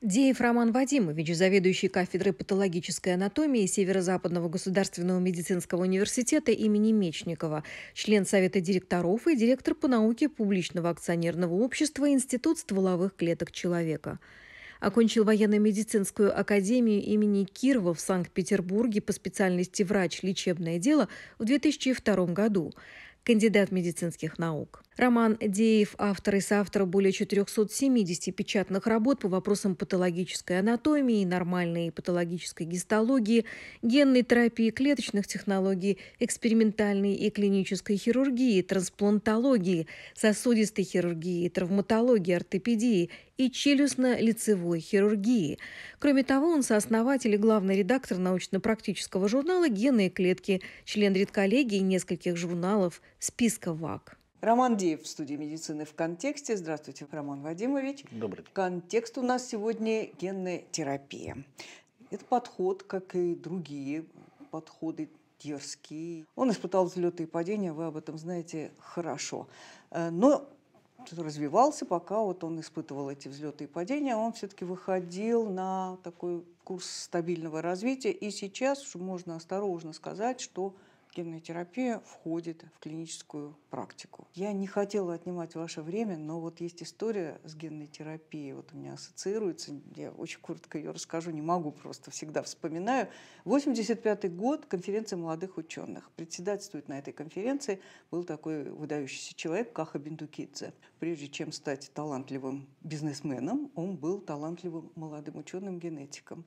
Деев Роман Вадимович, заведующий кафедрой патологической анатомии Северо-Западного государственного медицинского университета имени Мечникова, член Совета директоров и директор по науке публичного акционерного общества Институт стволовых клеток человека. Окончил военно-медицинскую академию имени Кирова в Санкт-Петербурге по специальности врач-лечебное дело в 2002 году. Кандидат медицинских наук. Роман Деев, автор и соавтор более 470 печатных работ по вопросам патологической анатомии, нормальной и патологической гистологии, генной терапии клеточных технологий, экспериментальной и клинической хирургии, трансплантологии, сосудистой хирургии, травматологии, ортопедии и челюстно-лицевой хирургии. Кроме того, он сооснователь и главный редактор научно-практического журнала «Гены и клетки», член редколлегии нескольких журналов «Списка ВАК». Роман Деев в студии медицины в контексте. Здравствуйте, Роман Вадимович. Добрый день. Контекст у нас сегодня генная терапия. Это подход, как и другие подходы дерзкие. Он испытал взлеты и падения, вы об этом знаете хорошо. Э, но развивался, пока вот он испытывал эти взлеты и падения, он все-таки выходил на такой курс стабильного развития. И сейчас можно осторожно сказать, что Генная входит в клиническую практику. Я не хотела отнимать ваше время, но вот есть история с генной терапией. Вот у меня ассоциируется, я очень коротко ее расскажу, не могу, просто всегда вспоминаю. 85 год, конференция молодых ученых. Председательствует на этой конференции был такой выдающийся человек Каха Бендукидзе. Прежде чем стать талантливым бизнесменом, он был талантливым молодым ученым-генетиком.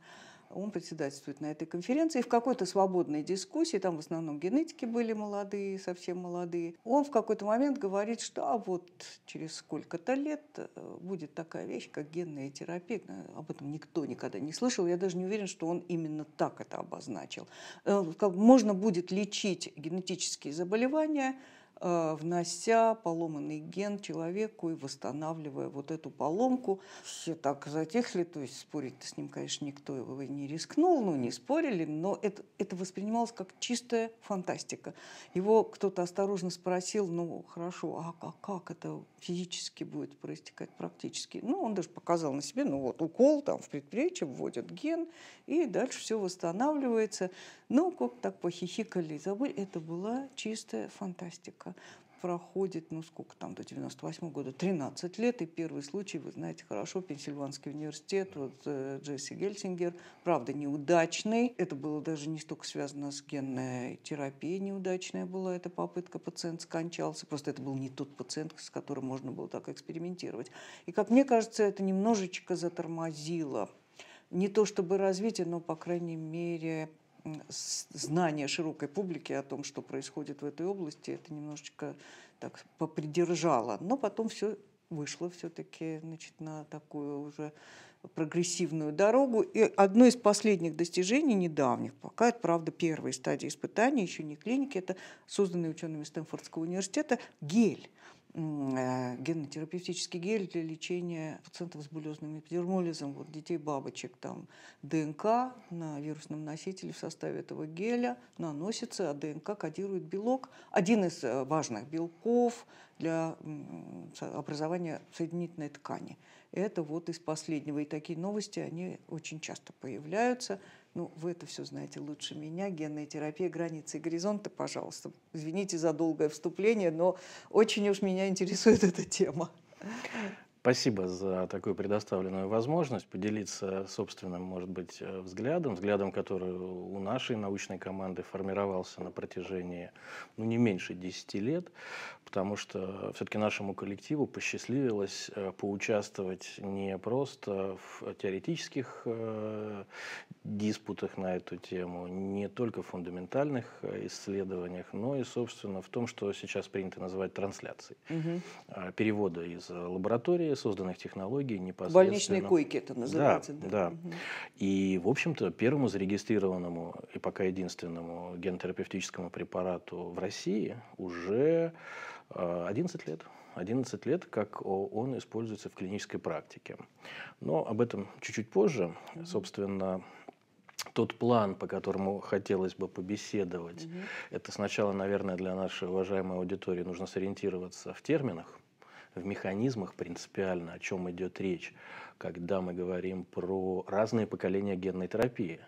Он председательствует на этой конференции. И в какой-то свободной дискуссии, там в основном генетики были молодые, совсем молодые, он в какой-то момент говорит, что а вот через сколько-то лет э, будет такая вещь, как генная терапия. Э, об этом никто никогда не слышал. Я даже не уверен, что он именно так это обозначил. Э, можно будет лечить генетические заболевания – а, внося поломанный ген человеку и восстанавливая вот эту поломку. Все так затихли, то есть спорить с ним, конечно, никто его не рискнул, ну, не спорили, но это, это воспринималось как чистая фантастика. Его кто-то осторожно спросил, ну, хорошо, а как, как это физически будет проистекать практически? Ну, он даже показал на себе, ну, вот укол там в предплечье, вводят ген, и дальше все восстанавливается. Ну, как так похихикали и забыли, это была чистая фантастика проходит, ну сколько там, до 98 -го года, 13 лет, и первый случай, вы знаете хорошо, Пенсильванский университет, вот э, Джесси Гельсингер, правда, неудачный, это было даже не столько связано с генной терапией, неудачная была эта попытка, пациент скончался, просто это был не тот пациент, с которым можно было так экспериментировать. И, как мне кажется, это немножечко затормозило не то чтобы развитие, но, по крайней мере, знание широкой публики о том, что происходит в этой области, это немножечко так попридержало. Но потом все вышло все-таки значит, на такую уже прогрессивную дорогу. И одно из последних достижений недавних, пока это, правда, первая стадия испытаний, еще не клиники, это созданный учеными Стэнфордского университета гель Э, генотерапевтический гель для лечения пациентов с булезным эпидермолизом, вот детей бабочек, там ДНК на вирусном носителе в составе этого геля наносится, а ДНК кодирует белок, один из э, важных белков для образования соединительной ткани. Это вот из последнего. И такие новости, они очень часто появляются. Ну, вы это все знаете лучше меня. Генная терапия, границы и горизонты, пожалуйста. Извините за долгое вступление, но очень уж меня интересует эта тема. Спасибо за такую предоставленную возможность поделиться собственным, может быть, э, взглядом, взглядом, который у нашей научной команды формировался на протяжении ну, не меньше 10 лет, потому что все-таки нашему коллективу посчастливилось э, поучаствовать не просто в теоретических э, диспутах на эту тему, не только в фундаментальных исследованиях, но и, собственно, в том, что сейчас принято называть трансляцией, угу. перевода из лаборатории созданных технологий непосредственно. Больничные койки это называется. Да, да. да. И, в общем-то, первому зарегистрированному и пока единственному генотерапевтическому препарату в России уже 11 э, лет. 11 лет, как он используется в клинической практике. Но об этом чуть-чуть позже. Угу. Собственно, тот план, по которому хотелось бы побеседовать, угу. это сначала, наверное, для нашей уважаемой аудитории нужно сориентироваться в терминах в механизмах принципиально, о чем идет речь, когда мы говорим про разные поколения генной терапии.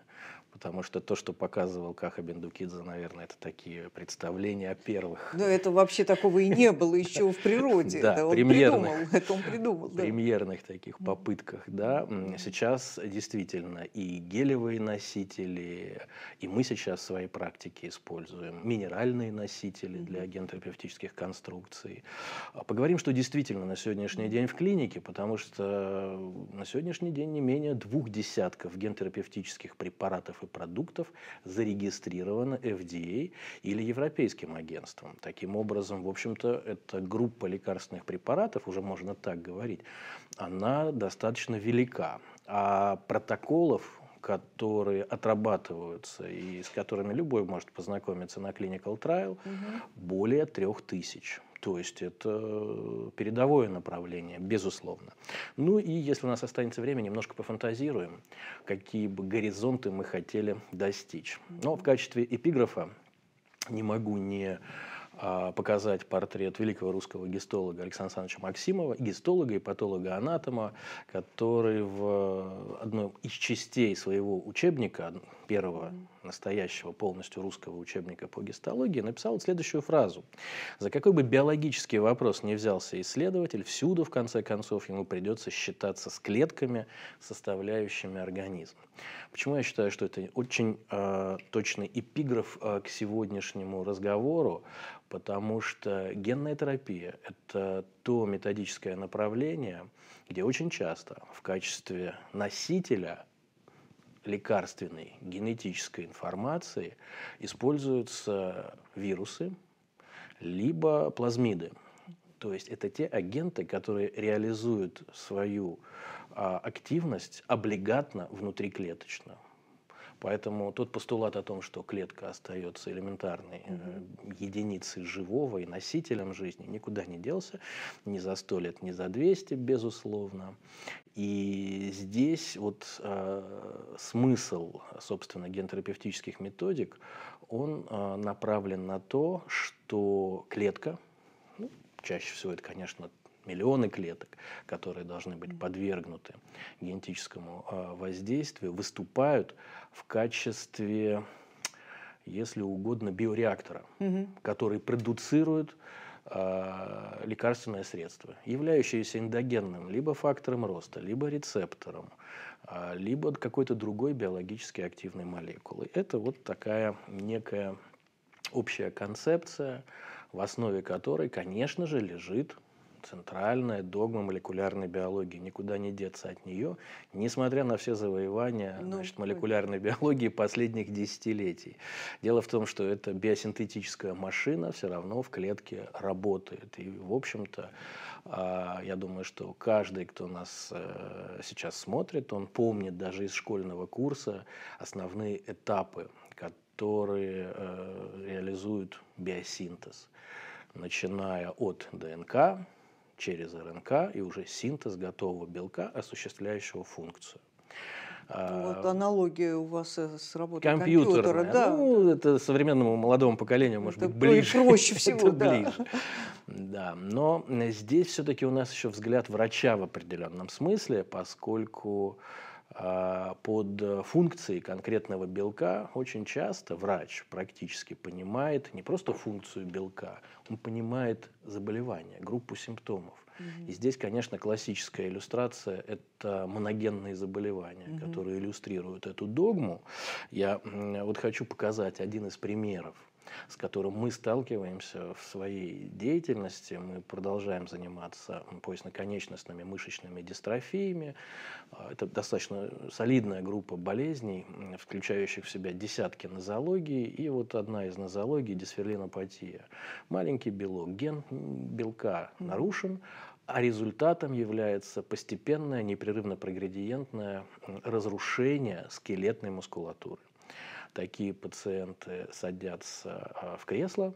Потому что то, что показывал Каха Бендукидзе, наверное, это такие представления о первых. Но это вообще такого и не было еще в природе. Да, премьерных. Это он придумал. Премьерных таких попытках, да. Сейчас действительно и гелевые носители, и мы сейчас в своей практике используем минеральные носители для генотерапевтических конструкций. А, поговорим, что действительно на сегодняшний день в клинике, потому что на сегодняшний день не менее двух десятков генотерапевтических препаратов и продуктов зарегистрировано FDA или Европейским агентством. Таким образом, в общем-то, эта группа лекарственных препаратов, уже можно так говорить, она достаточно велика. А протоколов которые отрабатываются и с которыми любой может познакомиться на clinical trial, угу. более трех тысяч. То есть это э, передовое направление, безусловно. Ну и если у нас останется время, немножко пофантазируем, какие бы горизонты мы хотели достичь. Но в качестве эпиграфа не могу не а, показать портрет великого русского гистолога Александра Александровича Максимова, гистолога и патолога-анатома, который в одной из частей своего учебника, первого настоящего полностью русского учебника по гистологии, написал вот следующую фразу. За какой бы биологический вопрос не взялся исследователь, всюду, в конце концов, ему придется считаться с клетками, составляющими организм. Почему я считаю, что это очень э, точный эпиграф э, к сегодняшнему разговору? Потому что генная терапия – это то методическое направление, где очень часто в качестве носителя – лекарственной генетической информации используются вирусы, либо плазмиды. То есть это те агенты, которые реализуют свою а, активность облигатно внутриклеточно. Поэтому тот постулат о том, что клетка остается элементарной угу. единицей живого и носителем жизни, никуда не делся, ни за сто лет, ни за 200, безусловно. И здесь вот э, смысл, собственно, генотерапевтических методик, он э, направлен на то, что клетка, ну, чаще всего это, конечно, миллионы клеток, которые должны быть подвергнуты генетическому а, воздействию, выступают в качестве, если угодно, биореактора, угу. который продуцирует а, лекарственное средство, являющееся эндогенным либо фактором роста, либо рецептором, а, либо какой-то другой биологически активной молекулы. Это вот такая некая общая концепция, в основе которой, конечно же, лежит центральная догма молекулярной биологии. Никуда не деться от нее, несмотря на все завоевания ну, значит, молекулярной биологии последних десятилетий. Дело в том, что эта биосинтетическая машина все равно в клетке работает. И, в общем-то, а, я думаю, что каждый, кто нас э, сейчас смотрит, он помнит даже из школьного курса основные этапы, которые э, реализуют биосинтез начиная от ДНК, через РНК и уже синтез готового белка, осуществляющего функцию. Ну, вот а, аналогия у вас э, с работой компьютера. Да. Ну, это современному молодому поколению, может это быть, ближе. проще всего, это да. Ближе. Да, но здесь все-таки у нас еще взгляд врача в определенном смысле, поскольку а, под функцией конкретного белка очень часто врач практически понимает не просто функцию белка, он понимает заболевание, группу симптомов. Угу. И здесь, конечно, классическая иллюстрация – это моногенные заболевания, угу. которые иллюстрируют эту догму. Я вот хочу показать один из примеров с которым мы сталкиваемся в своей деятельности. Мы продолжаем заниматься поясно-конечностными мышечными дистрофиями. А, это достаточно солидная группа болезней, включающих в себя десятки нозологий. И вот одна из нозологий – дисферлинопатия. Маленький белок, ген белка нарушен, а результатом является постепенное, непрерывно прогредиентное разрушение скелетной мускулатуры такие пациенты садятся а, в кресло,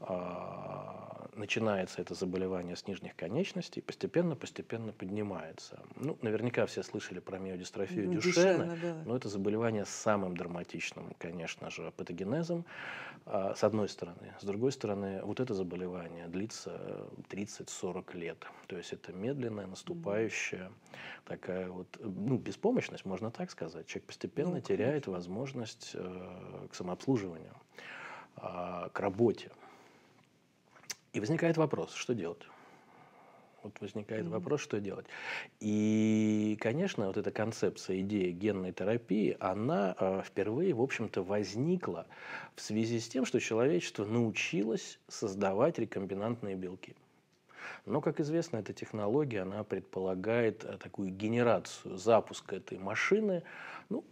а, начинается это заболевание с нижних конечностей, постепенно-постепенно поднимается. Ну, наверняка все слышали про миодистрофию ну, Дюшена, Дюшена да. но это заболевание с самым драматичным, конечно же, патогенезом, а, с одной стороны. С другой стороны, вот это заболевание длится 30-40 лет. То есть это медленная, наступающая такая вот, ну, беспомощность, можно так сказать. Человек постепенно ну, теряет возможность э, к самообслуживанию, а, к работе. И возникает вопрос, что делать? Вот возникает mm-hmm. вопрос, что делать. И, конечно, вот эта концепция, идея генной терапии, она э, впервые, в общем-то, возникла в связи с тем, что человечество научилось создавать рекомбинантные белки. Но, как известно, эта технология, она предполагает а, такую генерацию, запуск этой машины, ну,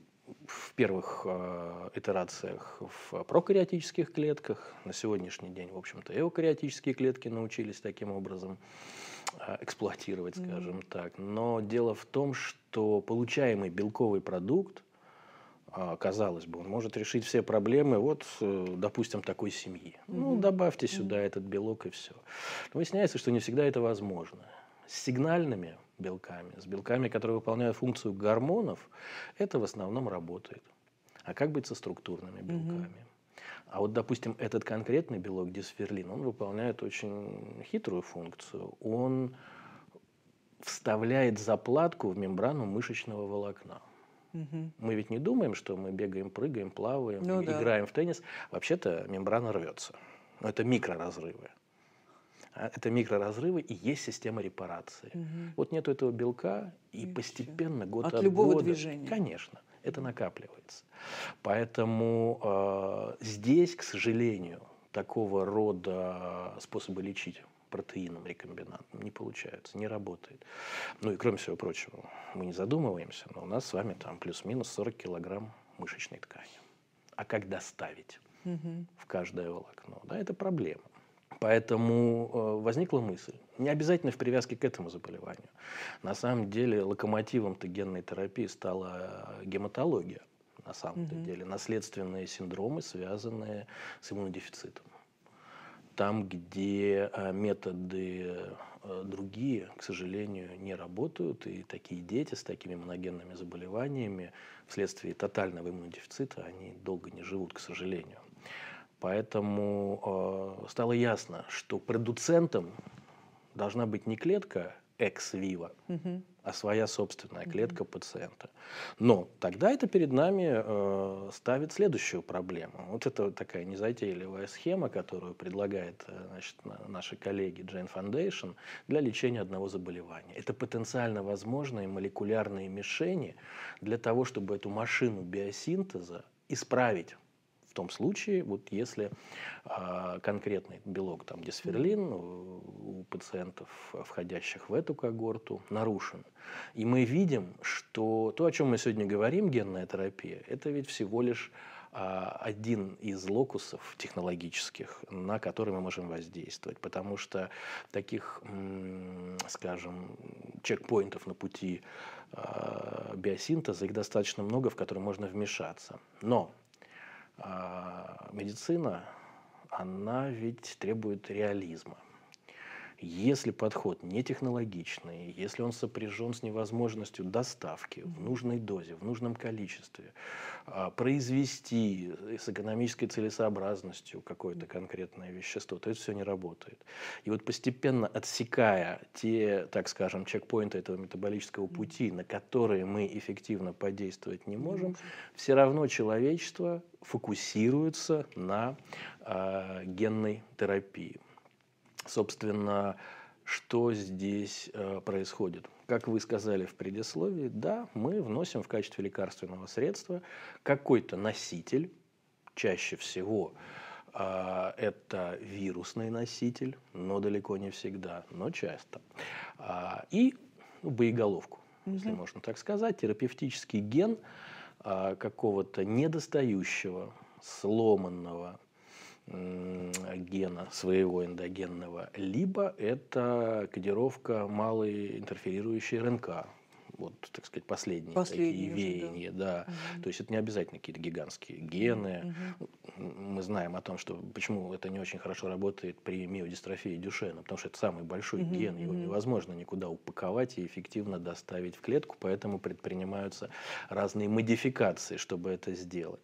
в первых э, итерациях в прокариотических клетках. На сегодняшний день, в общем-то, эукариотические клетки научились таким образом э, эксплуатировать, mm-hmm. скажем так. Но дело в том, что получаемый белковый продукт, э, казалось бы, он может решить все проблемы, вот, э, допустим, такой семьи. Mm-hmm. Ну, добавьте mm-hmm. сюда этот белок и все. Но выясняется, что не всегда это возможно. С сигнальными белками. С белками, которые выполняют функцию гормонов, это в основном работает. А как быть со структурными белками? А вот, допустим, этот конкретный белок дисферлин, он выполняет очень хитрую функцию. Он вставляет заплатку в мембрану мышечного волокна. Угу. Мы ведь не думаем, что мы бегаем, прыгаем, плаваем, ну, играем да. в теннис. Вообще-то мембрана рвется. Но это микроразрывы. А, это микроразрывы и есть система репарации. Угу. Вот нету этого белка, и, и постепенно, все. год от, от любого года, движения. Конечно, это накапливается. Поэтому э, здесь, к сожалению, такого рода а, способы лечить протеином рекомбинантным не получается, не работает. Ну и кроме всего прочего, мы не задумываемся, но у нас с вами там плюс-минус 40 килограмм мышечной ткани. А как доставить угу. в каждое волокно? Да, это проблема. Поэтому э, возникла мысль, не обязательно в привязке к этому заболеванию. На самом деле локомотивом-то генной терапии стала э, гематология, на самом угу. деле, наследственные синдромы, связанные с иммунодефицитом. Там, где э, методы другие, к сожалению, не работают, и такие дети с такими моногенными заболеваниями вследствие тотального иммунодефицита, они долго не живут, к сожалению. Поэтому э, стало ясно, что продуцентом должна быть не клетка экс-вива, а своя собственная клетка пациента. Но тогда это перед нами э, ставит следующую проблему. Вот это такая незатейливая схема, которую предлагает э, значит, наши коллеги Джейн Foundation для лечения одного заболевания. Это потенциально возможные молекулярные мишени для того, чтобы эту машину биосинтеза исправить том случае, вот если э, конкретный белок, там, дисферлин у пациентов, входящих в эту когорту, нарушен. И мы видим, что то, о чем мы сегодня говорим, генная терапия, это ведь всего лишь а, один из локусов технологических, на который мы можем воздействовать, потому что таких, скажем, чекпоинтов на пути а, биосинтеза, их достаточно много, в которые можно вмешаться. Но а, медицина, она ведь требует реализма. Если подход не технологичный, если он сопряжен с невозможностью доставки в нужной дозе, в нужном количестве, а, произвести с экономической целесообразностью какое-то конкретное вещество, то это все не работает. И вот постепенно отсекая те, так скажем, чекпоинты этого метаболического пути, на которые мы эффективно подействовать не можем, все равно человечество фокусируется на э, генной терапии. Собственно, что здесь э, происходит? Как вы сказали в предисловии, да, мы вносим в качестве лекарственного средства какой-то носитель, чаще всего э, это вирусный носитель, но далеко не всегда, но часто. Э, и боеголовку, угу. если можно так сказать, терапевтический ген какого-то недостающего, сломанного гена своего эндогенного, либо это кодировка малой интерферирующей РНК, вот, так сказать, последние, последние такие веяния, да. да. Угу. То есть это не обязательно какие-то гигантские гены. Угу. Мы знаем о том, что почему это не очень хорошо работает при миодистрофии Дюшена, потому что это самый большой угу. ген, его угу. невозможно никуда упаковать и эффективно доставить в клетку, поэтому предпринимаются разные модификации, чтобы это сделать.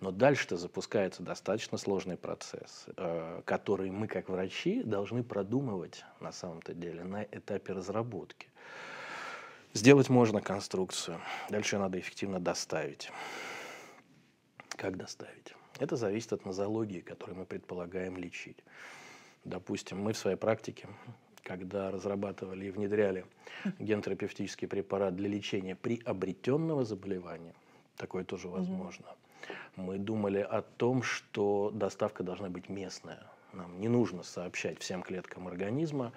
Но дальше-то запускается достаточно сложный процесс, э, который мы, как врачи, должны продумывать на самом-то деле на этапе разработки. Сделать можно конструкцию. Дальше надо эффективно доставить. Как доставить? Это зависит от нозологии, которую мы предполагаем лечить. Допустим, мы в своей практике, когда разрабатывали и внедряли генотерапевтический препарат для лечения приобретенного заболевания, такое тоже возможно, mm-hmm. мы думали о том, что доставка должна быть местная нам не нужно сообщать всем клеткам организма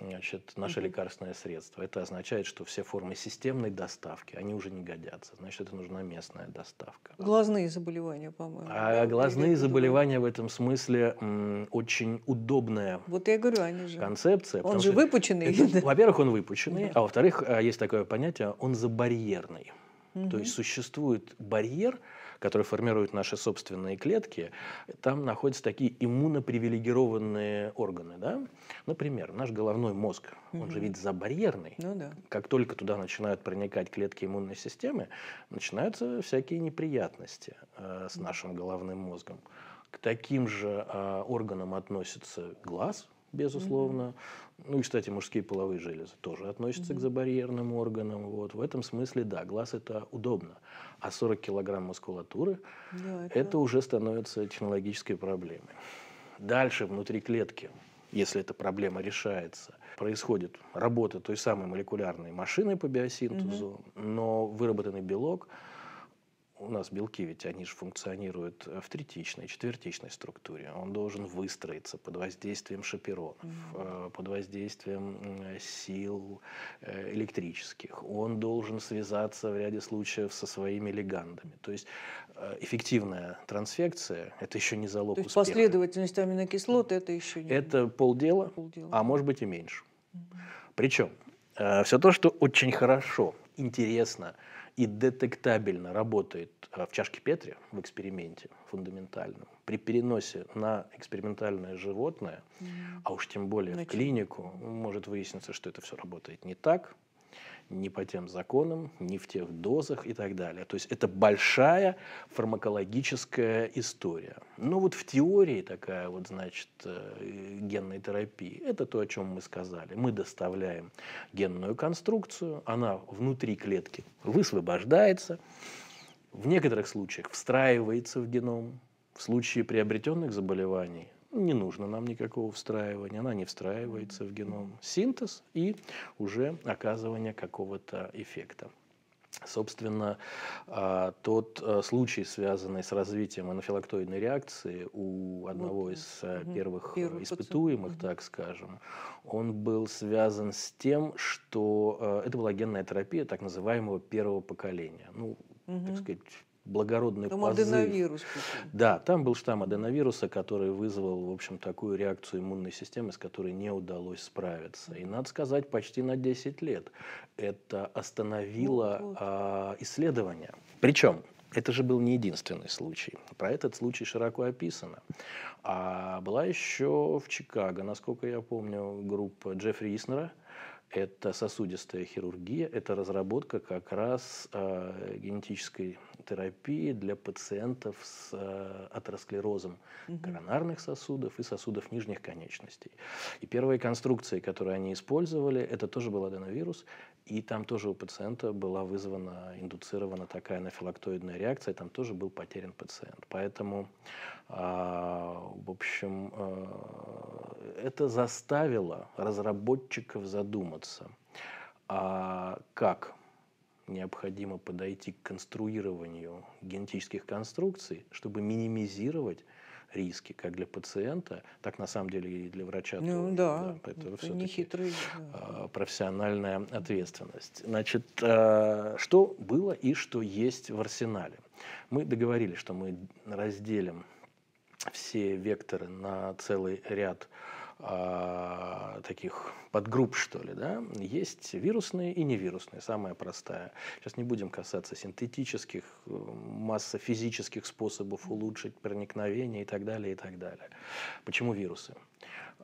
значит, наше mm-hmm. лекарственное средство. Это означает, что все формы системной доставки, они уже не годятся. Значит, это нужна местная доставка. Глазные заболевания, по-моему. А да, глазные заболевания в этом смысле м, очень удобная вот я говорю, они же. концепция. Он же выпученный. Это, во-первых, он выпученный, да. а во-вторых, а, есть такое понятие, он забарьерный. Угу. То есть существует барьер – которые формируют наши собственные клетки, там находятся такие иммунопривилегированные органы. Да? Например, наш головной мозг, угу. он же ведь забарьерный. Ну, да. Как только туда начинают проникать клетки иммунной системы, начинаются всякие неприятности э, с нашим головным мозгом. К таким же э, органам относится глаз – безусловно. Mm-hmm. Ну и, кстати, мужские половые железы тоже относятся mm-hmm. к забарьерным органам. Вот. В этом смысле, да, глаз это удобно. А 40 килограмм мускулатуры yeah, это... это уже становится технологической проблемой. Дальше внутри клетки, если эта проблема решается, происходит работа той самой молекулярной машины по биосинтезу, mm-hmm. но выработанный белок – у нас белки ведь они же функционируют в третичной, четвертичной структуре. Он должен выстроиться под воздействием шаперонов, mm-hmm. под воздействием э, сил э, электрических. Он должен связаться в ряде случаев со своими легандами. То есть эффективная трансфекция – это еще не залог То есть успеха. последовательность аминокислот – это еще не… Это полдела, полдела, а может быть и меньше. Mm-hmm. Причем все то, что очень хорошо, интересно – и детектабельно работает э, в чашке Петри в эксперименте фундаментальном, при переносе на экспериментальное животное, mm. а уж тем более на в ну, клинику, может выясниться, что это все работает не так, не по тем законам, не в тех дозах и так далее. То есть это большая фармакологическая история. Но ну вот в теории такая вот, значит, э, генной терапии, это то, о чем мы сказали. Мы доставляем генную конструкцию, она внутри клетки высвобождается, в некоторых случаях встраивается в геном, в случае приобретенных заболеваний – не нужно нам никакого встраивания, она не встраивается в геном. Синтез и уже оказывание какого-то эффекта. Собственно, а, тот а, случай, связанный с развитием анафилактоидной реакции у одного вот, из угу. первых Первый испытуемых, пациент. так скажем, он был связан с тем, что э, это была генная терапия так называемого первого поколения. Ну, угу. так сказать, благородный там позыв. аденовирус. Да, там был штамм аденовируса, который вызвал, в общем, такую реакцию иммунной системы, с которой не удалось справиться. И, надо сказать, почти на 10 лет это остановило вот, вот. А, исследования. Причем это же был не единственный случай. Про этот случай широко описано. А была еще в Чикаго, насколько я помню, группа Джеффри Иснера, это сосудистая хирургия, это разработка как раз а, генетической терапии для пациентов с а, атеросклерозом угу. коронарных сосудов и сосудов нижних конечностей. И первые конструкции, которые они использовали, это тоже был аденовирус, и там тоже у пациента была вызвана, индуцирована такая анафилактоидная реакция, там тоже был потерян пациент. Поэтому, а, в общем, а, это заставило разработчиков задуматься, а, как необходимо подойти к конструированию генетических конструкций, чтобы минимизировать риски как для пациента, так на самом деле и для врача. Ну тоже, да, да это, это не а, профессиональная ответственность. Значит, а, что было и что есть в арсенале? Мы договорились, что мы разделим все векторы на целый ряд э, а, таких подгрупп, что ли, да, есть вирусные и невирусные, самая простая. Сейчас не будем касаться синтетических, э, масса физических способов улучшить проникновение и так далее, и так далее. Почему вирусы?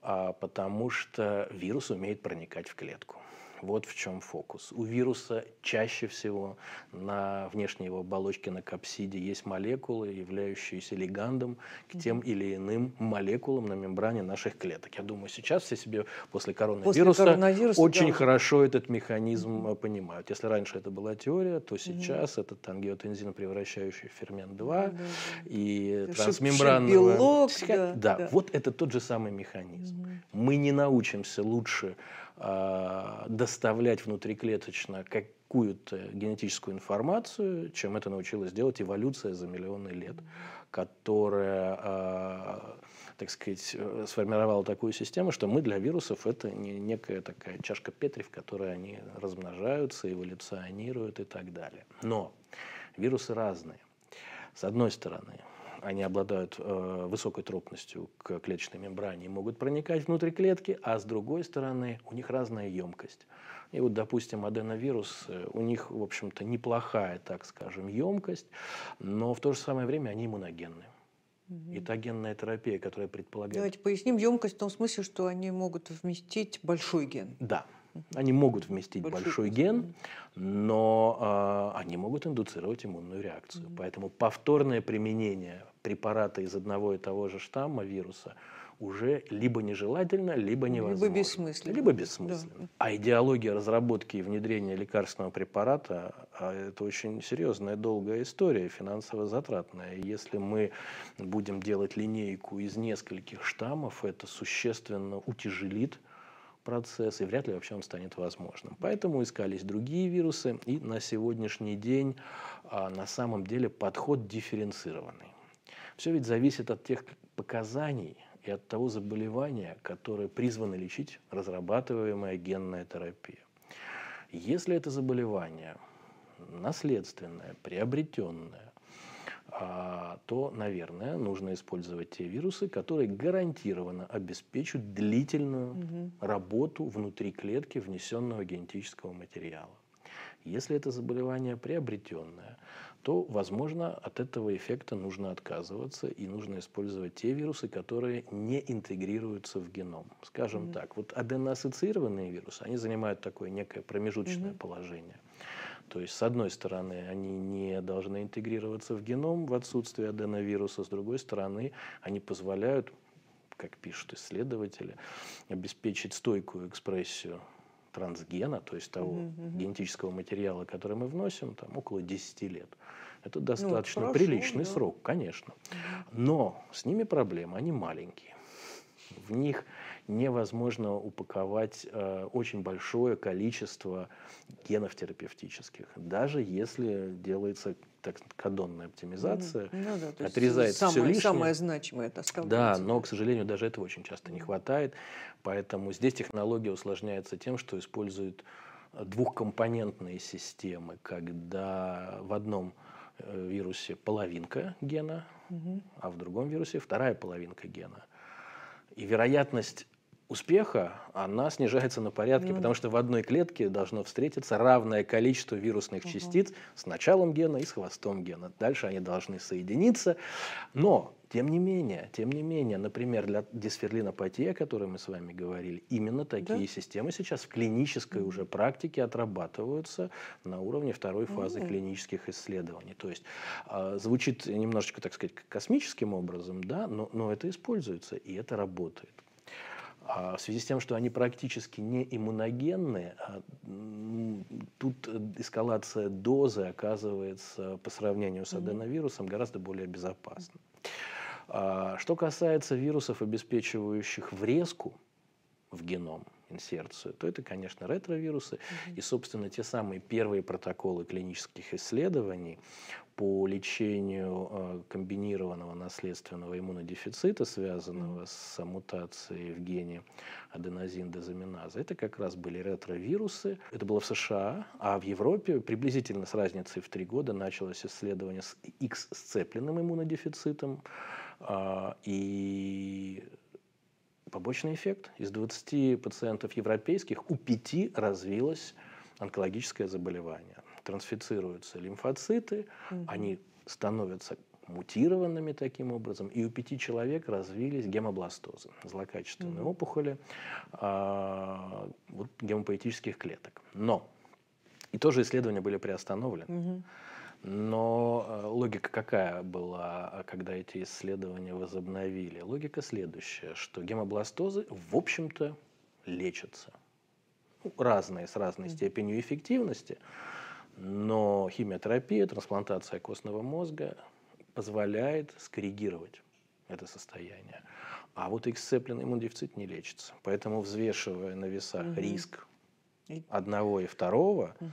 А потому что вирус умеет проникать в клетку. Вот в чем фокус. У вируса чаще всего на внешней его оболочке на капсиде есть молекулы, являющиеся лигандом к тем или иным молекулам на мембране наших клеток. Я думаю, сейчас все себе после коронавируса, после коронавируса очень да. хорошо этот механизм э, понимают. Если раньше это была теория, то сейчас mm-hmm. это тангиотензин, превращающий фермент 2 mm-hmm. и трансмембранного... Белок, да, да. да, вот это тот же самый механизм. Mm-hmm. Мы не научимся лучше Э, доставлять внутриклеточно какую-то генетическую информацию, чем это научилась делать эволюция за миллионы лет, которая, э, так сказать, э, сформировала такую систему, что мы для вирусов это не некая такая чашка Петри, в которой они размножаются, эволюционируют и так далее. Но вирусы разные. С одной стороны, они обладают э, высокой тропностью к клеточной мембране и могут проникать внутрь клетки, а с другой стороны у них разная емкость. И вот, допустим, аденовирус, э, у них, в общем-то, неплохая, так скажем, емкость, но в то же самое время они иммуногенные. И та генная терапия, которая предполагает... Давайте поясним емкость в том смысле, что они могут вместить большой ген. Да, они могут вместить большой, большой ген, но э, они могут индуцировать иммунную реакцию. Mm-hmm. Поэтому повторное применение препарата из одного и того же штамма вируса уже либо нежелательно, либо невозможно. Либо бессмысленно. Либо бессмысленно. Да. А идеология разработки и внедрения лекарственного препарата а, это очень серьезная, долгая история, финансово затратная. И если мы будем делать линейку из нескольких штаммов, это существенно утяжелит процесс, и вряд ли вообще он станет возможным. Поэтому искались другие вирусы, и на сегодняшний день а, на самом деле подход дифференцированный. Все ведь зависит от тех показаний и от того заболевания, которое призвано лечить разрабатываемая генная терапия. Если это заболевание наследственное, приобретенное, а, то, наверное, нужно использовать те вирусы, которые гарантированно обеспечат длительную угу. работу внутри клетки внесенного генетического материала. Если это заболевание приобретенное, то, возможно, от этого эффекта нужно отказываться и нужно использовать те вирусы, которые не интегрируются в геном. Скажем mm так, вот аденоассоциированные вирусы, они занимают такое некое промежуточное mm положение. То есть, с одной стороны, они не должны интегрироваться в геном в отсутствие аденовируса, с другой стороны, они позволяют, как пишут исследователи, обеспечить стойкую экспрессию трансгена, то есть того mm-hmm. Uh генетического материала, который мы вносим, там около 10 лет. Это достаточно ну, вот приличный да. срок, конечно. Но с ними проблема, они маленькие. В них невозможно упаковать э, очень большое количество генов терапевтических, даже если делается так кадонная оптимизация, mm ну, да, отрезает все самое, лишнее. Самое значимое это оставляется. Да, но, к сожалению, даже этого очень часто не хватает, поэтому здесь технология усложняется тем, что используют двухкомпонентные системы, когда в одном э, вирусе половинка гена, угу. а в другом вирусе вторая половинка гена. И вероятность успеха, она снижается на порядке, ну, потому что в одной клетке должно встретиться равное количество вирусных угу. частиц с началом гена и с хвостом гена. Дальше они должны соединиться. Но, тем не менее, тем не менее, например, для дисферлинопатии, о которой мы с вами говорили, именно такие да? системы сейчас в клинической уже практике отрабатываются на уровне второй фазы угу. клинических исследований. То есть э, звучит немножечко, так сказать, космическим образом, да, но, но это используется и это работает. А в связи с тем, что они практически не иммуногенны, а, тут эскалация дозы оказывается по сравнению с аденовирусом гораздо более безопасна. А, что касается вирусов, обеспечивающих врезку в геном, инсерцию, то это, конечно, ретровирусы. Mm-hmm. И, собственно, те самые первые протоколы клинических исследований по лечению а, комбинированного наследственного иммунодефицита, связанного с мутацией в гене аденозин-дезаминаза, это как раз были ретровирусы. Это было в США, а в Европе приблизительно с разницей в три года началось исследование с X-сцепленным иммунодефицитом. А, и побочный эффект. Из 20 пациентов европейских у 5 развилось онкологическое заболевание трансфицируются лимфоциты, угу. они становятся мутированными таким образом, и у пяти человек развились гемобластозы, злокачественные mm-hmm. опухоли э, вот, гемопоэтических клеток. Но, и тоже исследования были приостановлены, mm-hmm. но э, логика какая была, когда эти исследования возобновили? Логика следующая, что гемобластозы, в общем-то, лечатся. Ну, разные, с разной mm-hmm. степенью эффективности. Но химиотерапия, трансплантация костного мозга позволяет скоррегировать это состояние. А вот эксцепленный иммунодефицит не лечится. Поэтому, взвешивая на весах угу. риск одного и второго, угу.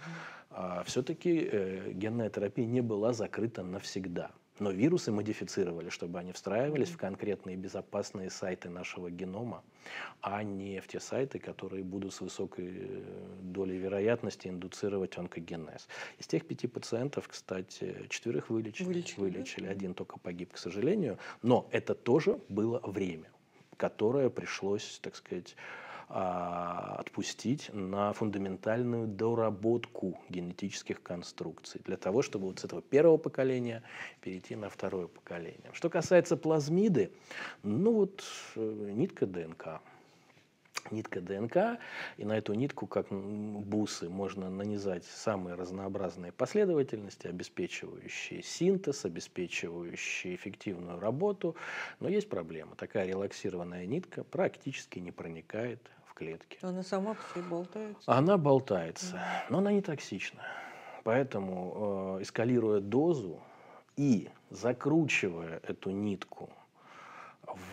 А, все-таки э, генная терапия не была закрыта навсегда. Но вирусы модифицировали, чтобы они встраивались в конкретные безопасные сайты нашего генома, а не в те сайты, которые будут с высокой э, долей вероятности индуцировать онкогенез. Из тех пяти пациентов, кстати, четверых вылечили, вылечили, вылечили один только погиб, к сожалению. Но это тоже было время, которое пришлось, так сказать, а, отпустить на фундаментальную доработку генетических конструкций для того, чтобы вот с этого первого поколения перейти на второе поколение. Что касается плазмиды, ну вот э, нитка ДНК – нитка ДНК, и на эту нитку, как бусы, можно нанизать самые разнообразные последовательности, обеспечивающие синтез, обеспечивающие эффективную работу. Но есть проблема. Такая релаксированная нитка практически не проникает в клетки. Она сама по себе болтается? Она болтается, но она не токсична. Поэтому, э, эскалируя дозу и закручивая эту нитку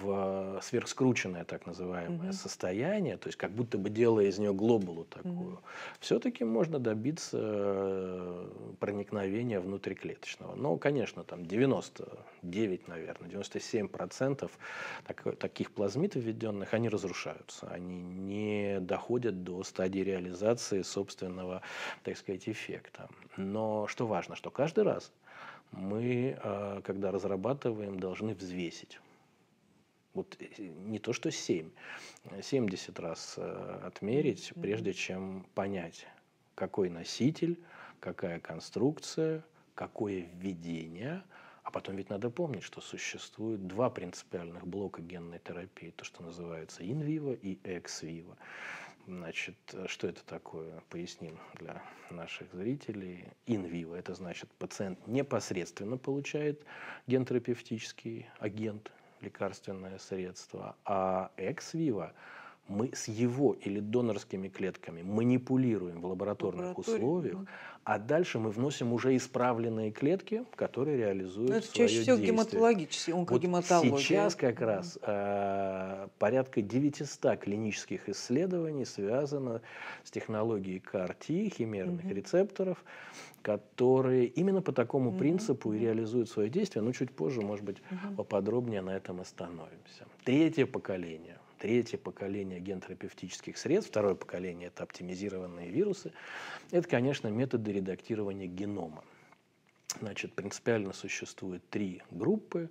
в э, сверхскрученное так называемое mm-hmm. состояние, то есть как будто бы делая из нее глобулу такую, mm-hmm. все-таки можно добиться э, проникновения внутриклеточного. Но, конечно, там 99, наверное, 97 процентов так, таких плазмид введенных, они разрушаются, они не доходят до стадии реализации собственного, так сказать, эффекта. Но что важно, что каждый раз мы, э, когда разрабатываем, должны взвесить вот э, не то, что 7, 70 раз э, отмерить, прежде чем понять, какой носитель, какая конструкция, какое введение. А потом ведь надо помнить, что существует два принципиальных блока генной терапии, то, что называется инвиво и эксвиво. Значит, э, что это такое? Поясним для наших зрителей. Инвиво – это значит, пациент непосредственно получает гентерапевтический агент, лекарственное средство, а экс-вива мы с его или донорскими клетками манипулируем в лабораторных условиях, а дальше мы вносим уже исправленные клетки, которые реализуют Но ну, это свое чаще всего гематологические, гематологически, Вот сейчас как раз э, порядка 900 клинических исследований связано с технологией CAR-T, химерных угу. рецепторов, которые именно по такому угу. принципу и реализуют свое действие. Но чуть позже, может быть, угу. поподробнее на этом остановимся. Третье поколение третье поколение генотерапевтических средств, второе поколение – это оптимизированные вирусы, это, конечно, методы редактирования генома. Значит, принципиально существует три группы.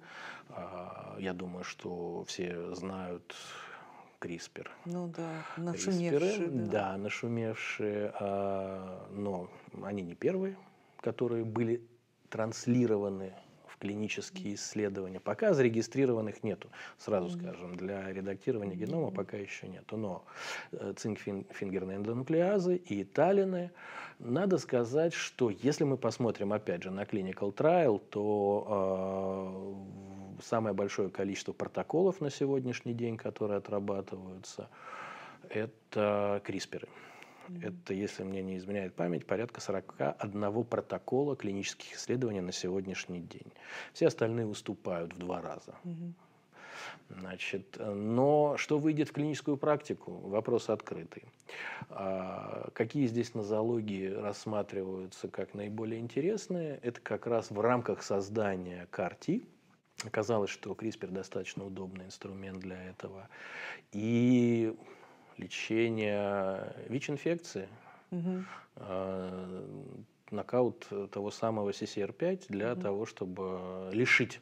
А, я думаю, что все знают CRISPR. Ну да, нашумевшие. CRISPR, да. да, нашумевшие, а, но они не первые, которые были транслированы клинические исследования. Пока зарегистрированных нету, сразу скажем, для редактирования генома пока еще нету. Но э, цинк-фингерные эндонуклеазы и талины, надо сказать, что если мы посмотрим, опять же, на clinical trial, то э, самое большое количество протоколов на сегодняшний день, которые отрабатываются, это CRISPR. Это, если мне не изменяет память, порядка 41 протокола клинических исследований на сегодняшний день. Все остальные уступают в два раза. Значит, но что выйдет в клиническую практику? Вопрос открытый. А, какие здесь нозологии рассматриваются как наиболее интересные? Это как раз в рамках создания карти. Оказалось, что CRISPR достаточно удобный инструмент для этого. И лечение ВИЧ-инфекции, угу. нокаут того самого CCR5 для угу. того, чтобы лишить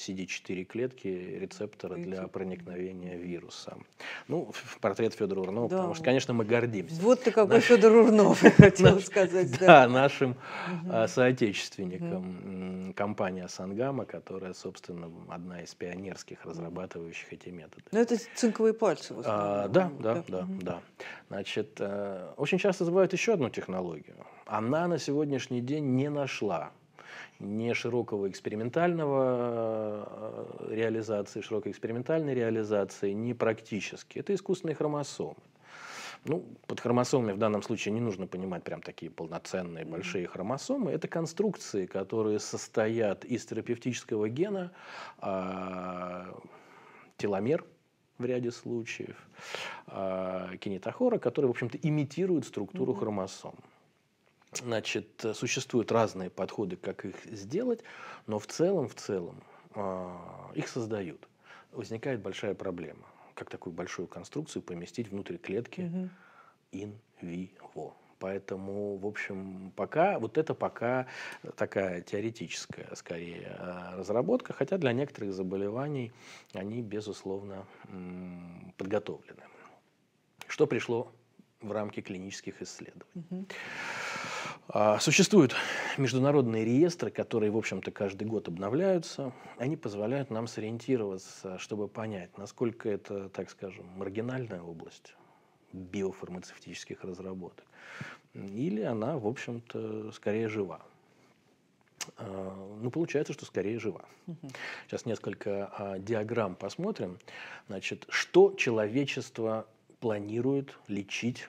CD4 клетки рецептора для проникновения вируса. Ну, в портрет Федора Урнова, да. потому что, конечно, мы гордимся. Вот ты какой Наш... Федор Урнов, я хотела сказать. Да, нашим а, соотечественникам компания Сангама, которая, собственно, одна из пионерских разрабатывающих эти методы. Ну это цинковые пальцы. А, да, да, да, да, Значит, э, очень часто называют еще одну технологию. Она на сегодняшний день не нашла не широкого экспериментального э, реализации, широкой экспериментальной реализации, не практически. Это искусственные хромосомы. Ну, под хромосомами в данном случае не нужно понимать прям такие полноценные большие хромосомы. Это конструкции, которые состоят из терапевтического гена, э, теломер в ряде случаев, э, кинетохора, которые, в общем-то, имитируют структуру mm-hmm. хромосом. Значит, э, существуют разные подходы, как их сделать, но в целом, в целом а, их создают. Возникает большая проблема, как такую большую конструкцию поместить внутрь клетки угу. in vivo. Поэтому, в общем, пока вот это пока такая теоретическая, скорее, э, разработка, хотя для некоторых заболеваний они, безусловно, подготовлены. Что пришло в рамки клинических исследований? Угу. А, существуют международные реестры, которые, в общем-то, каждый год обновляются. Они позволяют нам сориентироваться, чтобы понять, насколько это, так скажем, маргинальная область биофармацевтических разработок. Или она, в общем-то, скорее жива. А, ну, получается, что скорее жива. Сейчас несколько а, диаграмм посмотрим. Значит, что человечество планирует лечить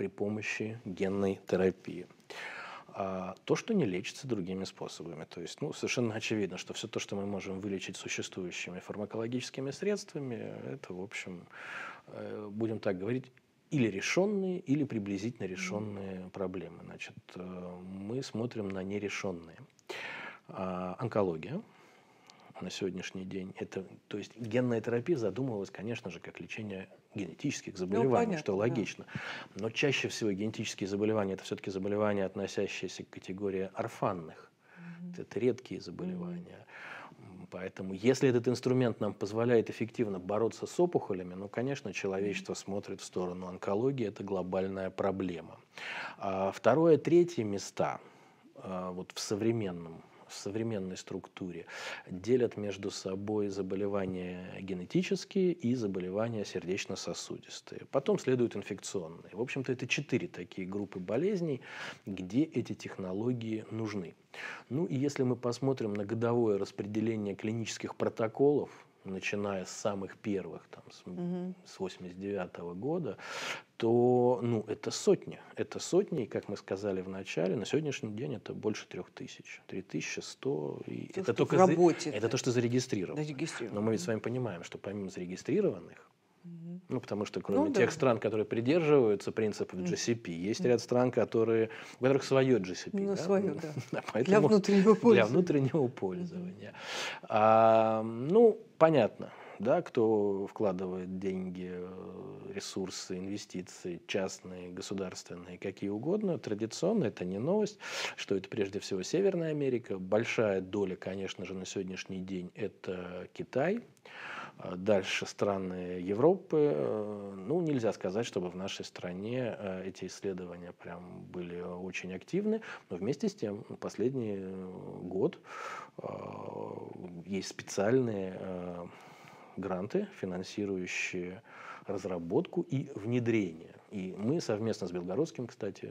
при помощи генной терапии. А, то, что не лечится другими способами. То есть ну, совершенно очевидно, что все то, что мы можем вылечить существующими фармакологическими средствами, это, в общем, э, будем так говорить, или решенные, или приблизительно решенные проблемы. Значит, э, мы смотрим на нерешенные. А, онкология, на сегодняшний день. Это, то есть генная терапия задумывалась, конечно же, как лечение генетических заболеваний, ну, понятно, что логично. Да. Но чаще всего генетические заболевания это все-таки заболевания, относящиеся к категории орфанных. Mm-hmm. Это редкие заболевания. Поэтому, если этот инструмент нам позволяет эффективно бороться с опухолями, ну, конечно, человечество смотрит в сторону онкологии, это глобальная проблема. А второе, третье места а, вот в современном в современной структуре делят между собой заболевания генетические и заболевания сердечно-сосудистые. Потом следуют инфекционные. В общем-то, это четыре такие группы болезней, где эти технологии нужны. Ну и если мы посмотрим на годовое распределение клинических протоколов, начиная с самых первых, там, с, угу. 89 года, то ну, это сотни. Это сотни, и, как мы сказали в начале, на сегодняшний день это больше трех тысяч. Три тысячи сто. Это только в работе. За... Это то, что зарегистрировано. зарегистрировано. Но мы ведь с вами понимаем, что помимо зарегистрированных, ну, потому что кроме ну, да. тех стран, которые придерживаются принципов GCP, есть ряд стран, которые, у которых свое GCP. Ну, да? свое, ну, да. поэтому, для внутреннего пользования. Для внутреннего пользования. А, ну, понятно, да, кто вкладывает деньги, э, ресурсы, инвестиции, частные, государственные, какие угодно, традиционно, это не новость, что это прежде всего Северная Америка. Большая доля, конечно же, на сегодняшний день это Китай. Э, дальше страны Европы. Э, ну, нельзя сказать, чтобы в нашей стране э, эти исследования прям были очень активны, но вместе с тем последний год есть специальные гранты, финансирующие разработку и внедрение. И мы совместно с Белгородским, кстати,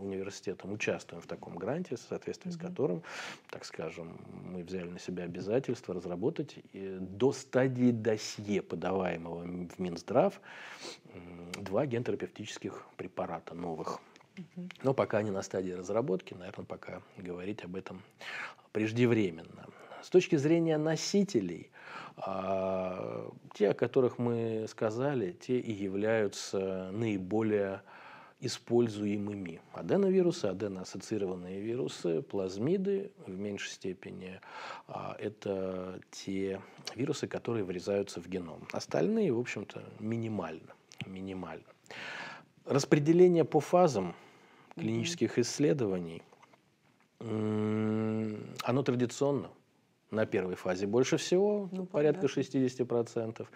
университетом участвуем в таком гранте, в соответствии mm-hmm. с которым, так скажем, мы взяли на себя обязательство разработать э, до стадии досье, подаваемого в Минздрав, два гентерапевтических препарата новых. Mm-hmm. Но пока они на стадии разработки, наверное, пока говорить об этом преждевременно. С точки зрения носителей, а, те, о которых мы сказали, те и являются наиболее используемыми. Аденовирусы, аденоассоциированные вирусы, плазмиды в меньшей степени а, – это те вирусы, которые врезаются в геном. Остальные, в общем-то, минимально. минимально. Распределение по фазам клинических исследований, оно традиционно на первой фазе больше всего, ну, порядка понятно. 60%.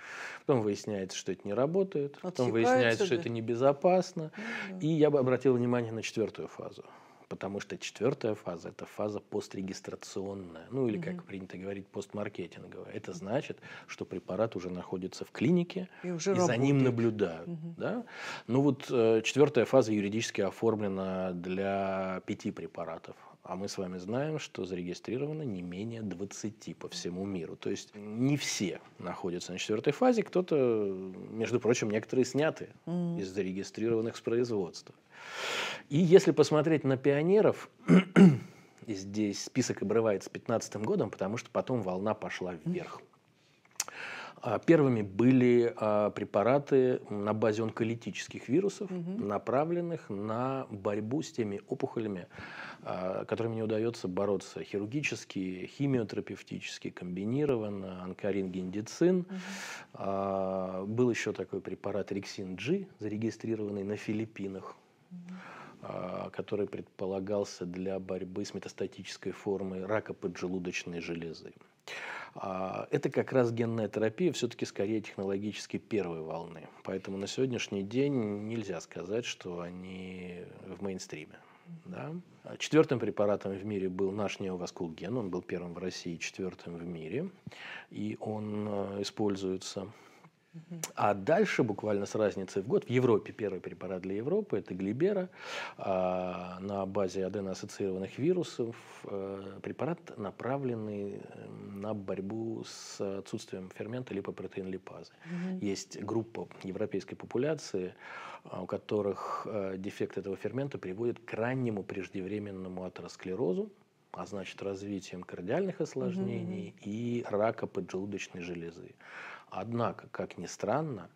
Потом выясняется, что это не работает. Потом выясняется, что это небезопасно. Ну, И я бы обратил внимание на четвертую фазу. Потому что четвертая фаза – это фаза пострегистрационная, ну или, угу. как принято говорить, постмаркетинговая. Это значит, что препарат уже находится в клинике, и, уже и за ним наблюдают. Угу. Да? Ну вот э, четвертая фаза юридически оформлена для пяти препаратов а мы с вами знаем, что зарегистрировано не менее 20 по всему миру. То есть не все находятся на четвертой фазе, кто-то, между прочим, некоторые сняты mm. из зарегистрированных с производства. И если посмотреть на пионеров, здесь список обрывается 15 годом, потому что потом волна пошла вверх. Mm. А первыми были а, препараты на базе онколитических вирусов, угу. направленных на борьбу с теми опухолями, а, которыми не удается бороться хирургически, химиотерапевтически, комбинированно, онкорин Угу. Был еще такой препарат Рексин-G, зарегистрированный на Филиппинах. Угу который предполагался для борьбы с метастатической формой рака поджелудочной железы. А, это как раз генная терапия, все-таки скорее технологически первой волны. Поэтому на сегодняшний день нельзя сказать, что они в мейнстриме. Да? Четвертым препаратом в мире был наш неоваскулген. Он был первым в России, четвертым в мире. И он э, используется а дальше, буквально с разницей в год, в Европе первый препарат для Европы – это Глибера а, на базе аденоассоциированных вирусов. А, препарат, направленный эм, на борьбу с отсутствием фермента липопротеин-липазы. Угу. Есть группа европейской популяции, э, у которых э, дефект этого фермента приводит к раннему преждевременному атеросклерозу, а значит развитием кардиальных осложнений угу. и рака поджелудочной железы. Однако, как ни странно,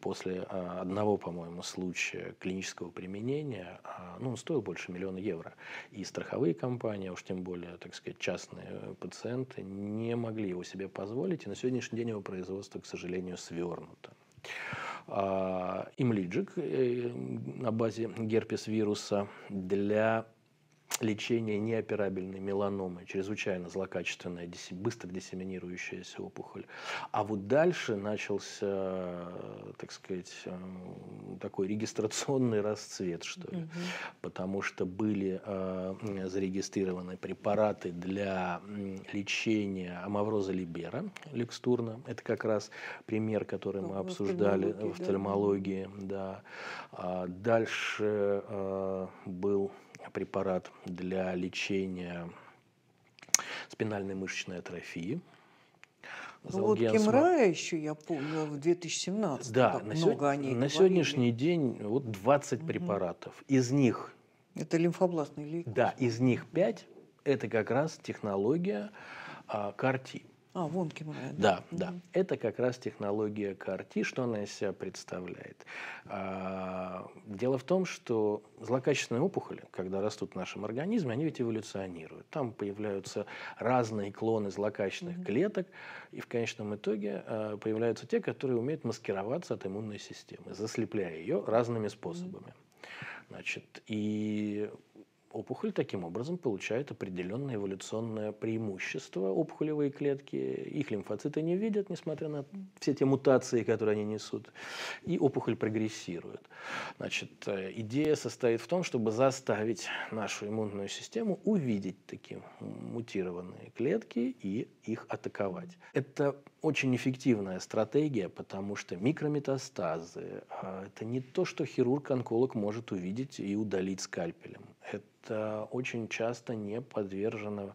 после э, одного, по-моему, случая клинического применения, э, ну, он стоил больше миллиона евро. И страховые компании, а уж тем более, так сказать, частные э, пациенты не могли его себе позволить, и на сегодняшний день его производство, к сожалению, свернуто. А, имлиджик на базе герпес-вируса для лечение неоперабельной меланомы, чрезвычайно злокачественная, быстро диссеминирующаяся опухоль. А вот дальше начался, так сказать, эм, такой регистрационный расцвет, что ли, угу. потому что были э, зарегистрированы препараты для лечения амавроза либера, лекстурна. Это как раз пример, который мы обсуждали в офтальмологии. Да. да. А дальше э, был препарат для лечения спинальной мышечной атрофии. Ну вот Кемрая еще, я помню, в 2017 да, на много сё... о ней На говорили. сегодняшний день вот 20 угу. препаратов. Из них... Это лимфобластный лейкоз. Да, из них 5 – это как раз технология а, t а, вон кемрая. Да, да. Угу. Это как раз технология car что она из себя представляет. А, дело в том, что злокачественные опухоли, когда растут в нашем организме, они ведь эволюционируют. Там появляются разные клоны злокачественных угу. клеток, и в конечном итоге а, появляются те, которые умеют маскироваться от иммунной системы, заслепляя ее разными способами. Угу. Значит, и опухоль таким образом получает определенное эволюционное преимущество. Опухолевые клетки, их лимфоциты не видят, несмотря на все те мутации, которые они несут, и опухоль прогрессирует. Значит, э, идея состоит в том, чтобы заставить нашу иммунную систему увидеть такие мутированные клетки и их атаковать. Это очень эффективная стратегия, потому что микрометастазы а, – это не то, что хирург-онколог может увидеть и удалить скальпелем. Это очень часто не подвержено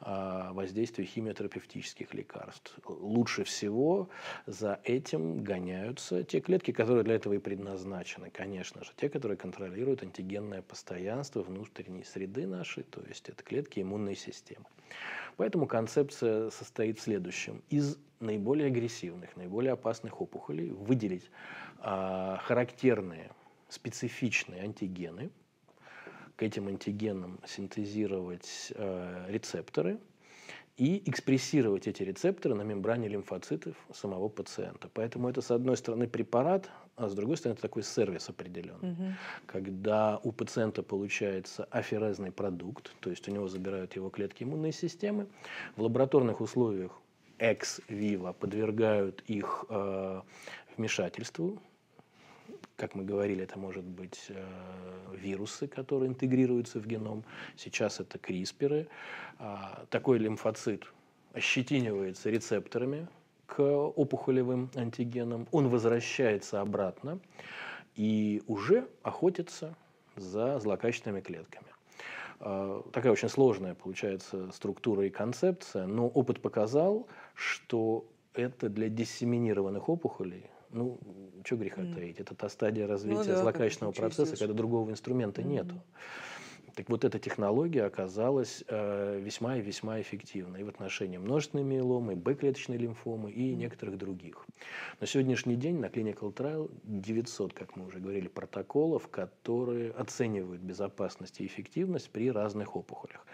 а, воздействию химиотерапевтических лекарств. Лучше всего за этим гоняются те клетки, которые для этого и предназначены, конечно же. Те, которые контролируют антигенное постоянство внутренней среды нашей, то есть это клетки иммунной системы. Поэтому концепция состоит в следующем. Из наиболее агрессивных, наиболее опасных опухолей выделить а, характерные, специфичные антигены, к этим антигенам синтезировать э, рецепторы – и экспрессировать эти рецепторы на мембране лимфоцитов самого пациента. Поэтому это, с одной стороны, препарат, а с другой стороны, это такой сервис определенный. Угу. Когда у пациента получается аферезный продукт, то есть у него забирают его клетки иммунной системы, в лабораторных условиях экс-вива подвергают их э, вмешательству, как мы говорили, это может быть э, вирусы, которые интегрируются в геном. Сейчас это CRISPR. Э, а, такой лимфоцит ощетинивается рецепторами к опухолевым антигенам. Он возвращается обратно и уже охотится за злокачественными клетками. Э, такая очень сложная получается структура и концепция, но опыт показал, что это для диссеминированных опухолей ну, что греха таить, это та стадия развития ну, да, злокачественного процесса, когда другого инструмента mm. нету. Так вот, эта технология оказалась э, весьма и весьма эффективной и в отношении множественной миеломы, Б-клеточной лимфомы и mm. некоторых других. На сегодняшний день на Clinical Trial 900, как мы уже говорили, протоколов, которые оценивают безопасность и эффективность при разных опухолях.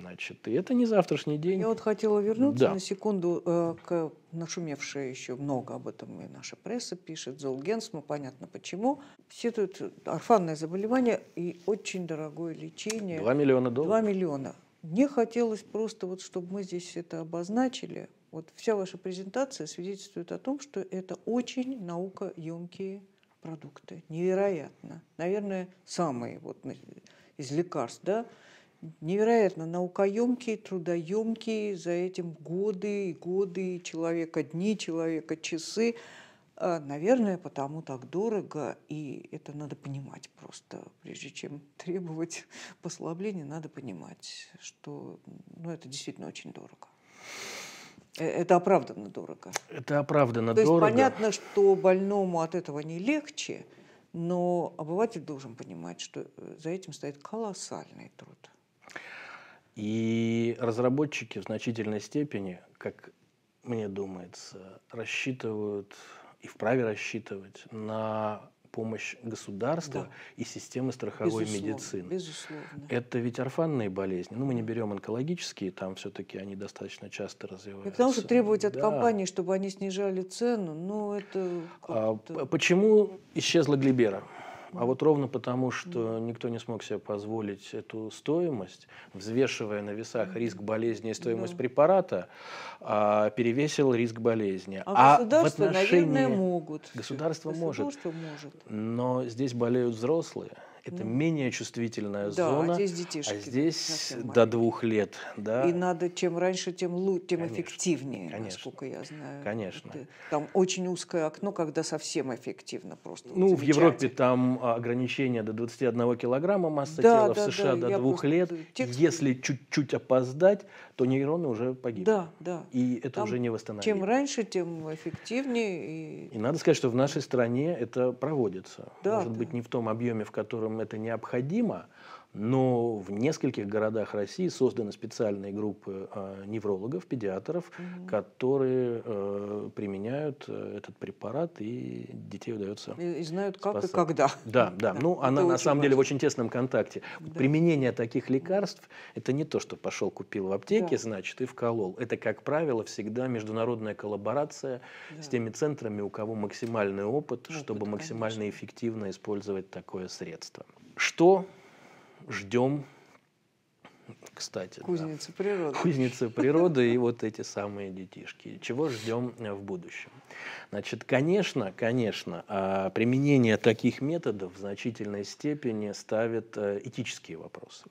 Значит, и это не завтрашний день. Я вот хотела вернуться да. на секунду э, к нашумевшей еще много об этом и наша пресса пишет, Золгенс, Золгенсму, понятно почему. Все тут э, орфанное заболевание и очень дорогое лечение. Два миллиона долларов. Два миллиона. Мне хотелось просто, вот, чтобы мы здесь это обозначили. Вот вся ваша презентация свидетельствует о том, что это очень наукоемкие продукты. Невероятно. Наверное, самые вот ну, из лекарств, да, невероятно наукоемкий, трудоемкий, за этим годы и годы человека, дни человека, часы. А, наверное, потому так дорого, и это надо понимать просто. Прежде чем требовать послабления, надо понимать, что ну, это действительно очень дорого. Э, это оправданно дорого. Это оправданно То дорого. есть понятно, что больному от этого не легче, но обыватель должен понимать, что э, за этим стоит колоссальный труд. И разработчики в значительной степени, как мне думается, рассчитывают и вправе рассчитывать на помощь государства да. и системы страховой безусловно, медицины. Безусловно. Это ведь орфанные болезни. Ну, мы не берем онкологические, там все-таки они достаточно часто развиваются. И потому что требовать от да. компании, чтобы они снижали цену, ну, это... А, почему исчезла Глибера? А вот ровно потому, что никто не смог себе позволить эту стоимость, взвешивая на весах риск болезни и стоимость да. препарата, а, перевесил риск болезни. А, а государство, в отношении... наверное, могут. Государство, государство может. может. Но здесь болеют взрослые это ну, менее чувствительная да, зона. А здесь детишки. А здесь до двух лет. Да. И надо чем раньше, тем лучше, тем конечно, эффективнее, конечно, насколько я знаю. Конечно. Это, там очень узкое окно, когда совсем эффективно просто. Ну, в Европе там а, ограничение до 21 килограмма массы да, тела, да, в США да, до двух лет. Текст... Если чуть-чуть опоздать, то нейроны уже погибли. Да, да. И это там уже не восстановить. Чем раньше, тем эффективнее. И... и надо сказать, что в нашей стране это проводится. Да, Может да. быть, не в том объеме, в котором это необходимо, но в нескольких городах России созданы специальные группы а, неврологов, педиатров, угу. которые э, применяют э, этот препарат, и детей удается И, и знают, как спасать. и когда. Да, да. да. Ну, она на самом важно. деле в очень тесном контакте. Да. Применение таких лекарств – это не то, что пошел, купил в аптеке, да. значит, и вколол. Это, как правило, всегда международная коллаборация да. с теми центрами, у кого максимальный опыт, опыт чтобы максимально конечно. эффективно использовать такое средство. Что ждем, кстати. кузницы да. природы. Кузница природы и вот эти самые детишки. Чего ждем э, в будущем? Значит, конечно, конечно, а, применение таких методов в значительной степени ставит э, этические вопросы.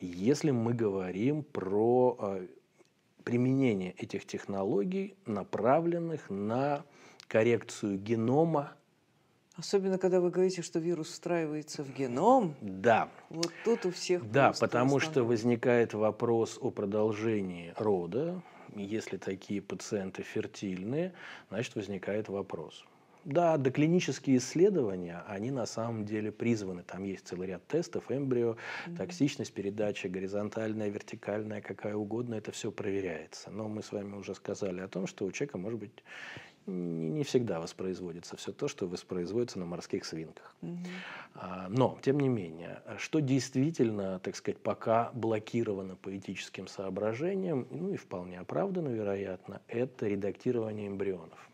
Если мы говорим про э, применение этих технологий, направленных на коррекцию генома Особенно, когда вы говорите, что вирус встраивается в геном. Да. Вот тут у всех... Да, потому что возникает вопрос о продолжении рода. Если такие пациенты фертильные, значит, возникает вопрос. Да, доклинические исследования, они на самом деле призваны, там есть целый ряд тестов, эмбрио, mm-hmm. токсичность передача горизонтальная, вертикальная, какая угодно, это все проверяется. Но мы с вами уже сказали о том, что у человека может быть не, всегда воспроизводится все то, что воспроизводится на морских свинках. Угу. Но, тем не менее, что действительно, так сказать, пока блокировано поэтическим соображением, ну и вполне оправдано, вероятно, это редактирование эмбрионов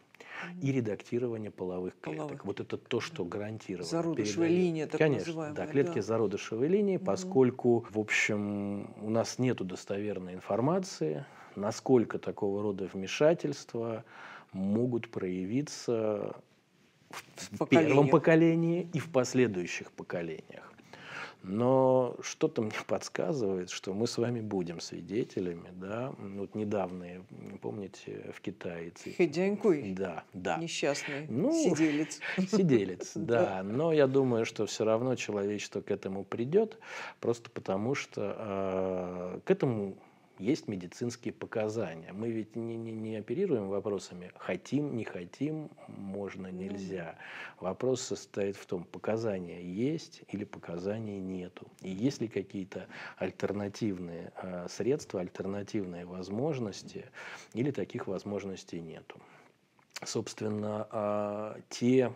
и редактирование половых клеток. Половых. Вот это то, что гарантировано. Зародышевая передает. линия, так Конечно, называемая. да, клетки да. зародышевой линии, поскольку, в общем, у нас нет достоверной информации, насколько такого рода вмешательства могут проявиться в, в первом поколении и в последующих поколениях. Но что-то мне подсказывает, что мы с вами будем свидетелями, да, вот недавние, помните, в Китае. Хэдянькуй. Да, да. Несчастный ну, сиделец. Сиделец, да. Но я думаю, что все равно человечество к этому придет, просто потому что а, к этому есть медицинские показания. Мы ведь не, не, не оперируем вопросами «хотим, не хотим, можно, нельзя». Вопрос состоит в том, показания есть или показаний нету. И есть ли какие-то альтернативные э, средства, альтернативные возможности, или таких возможностей нету. Собственно, э, те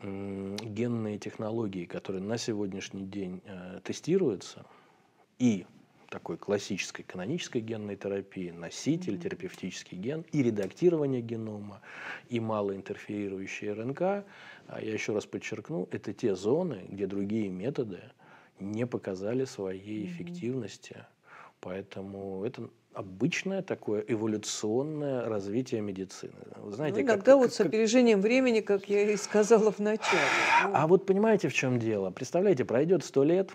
э, генные технологии, которые на сегодняшний день э, тестируются, и такой классической канонической генной терапии, носитель, mm-hmm. терапевтический ген, и редактирование генома, и малоинтерферирующая РНК. А я еще раз подчеркну, это те зоны, где другие методы не показали своей mm-hmm. эффективности. Поэтому это обычное такое эволюционное развитие медицины. Вы знаете, ну, иногда как, вот как, с опережением как... времени, как я и сказала в начале. А ну. вот понимаете, в чем дело? Представляете, пройдет сто лет,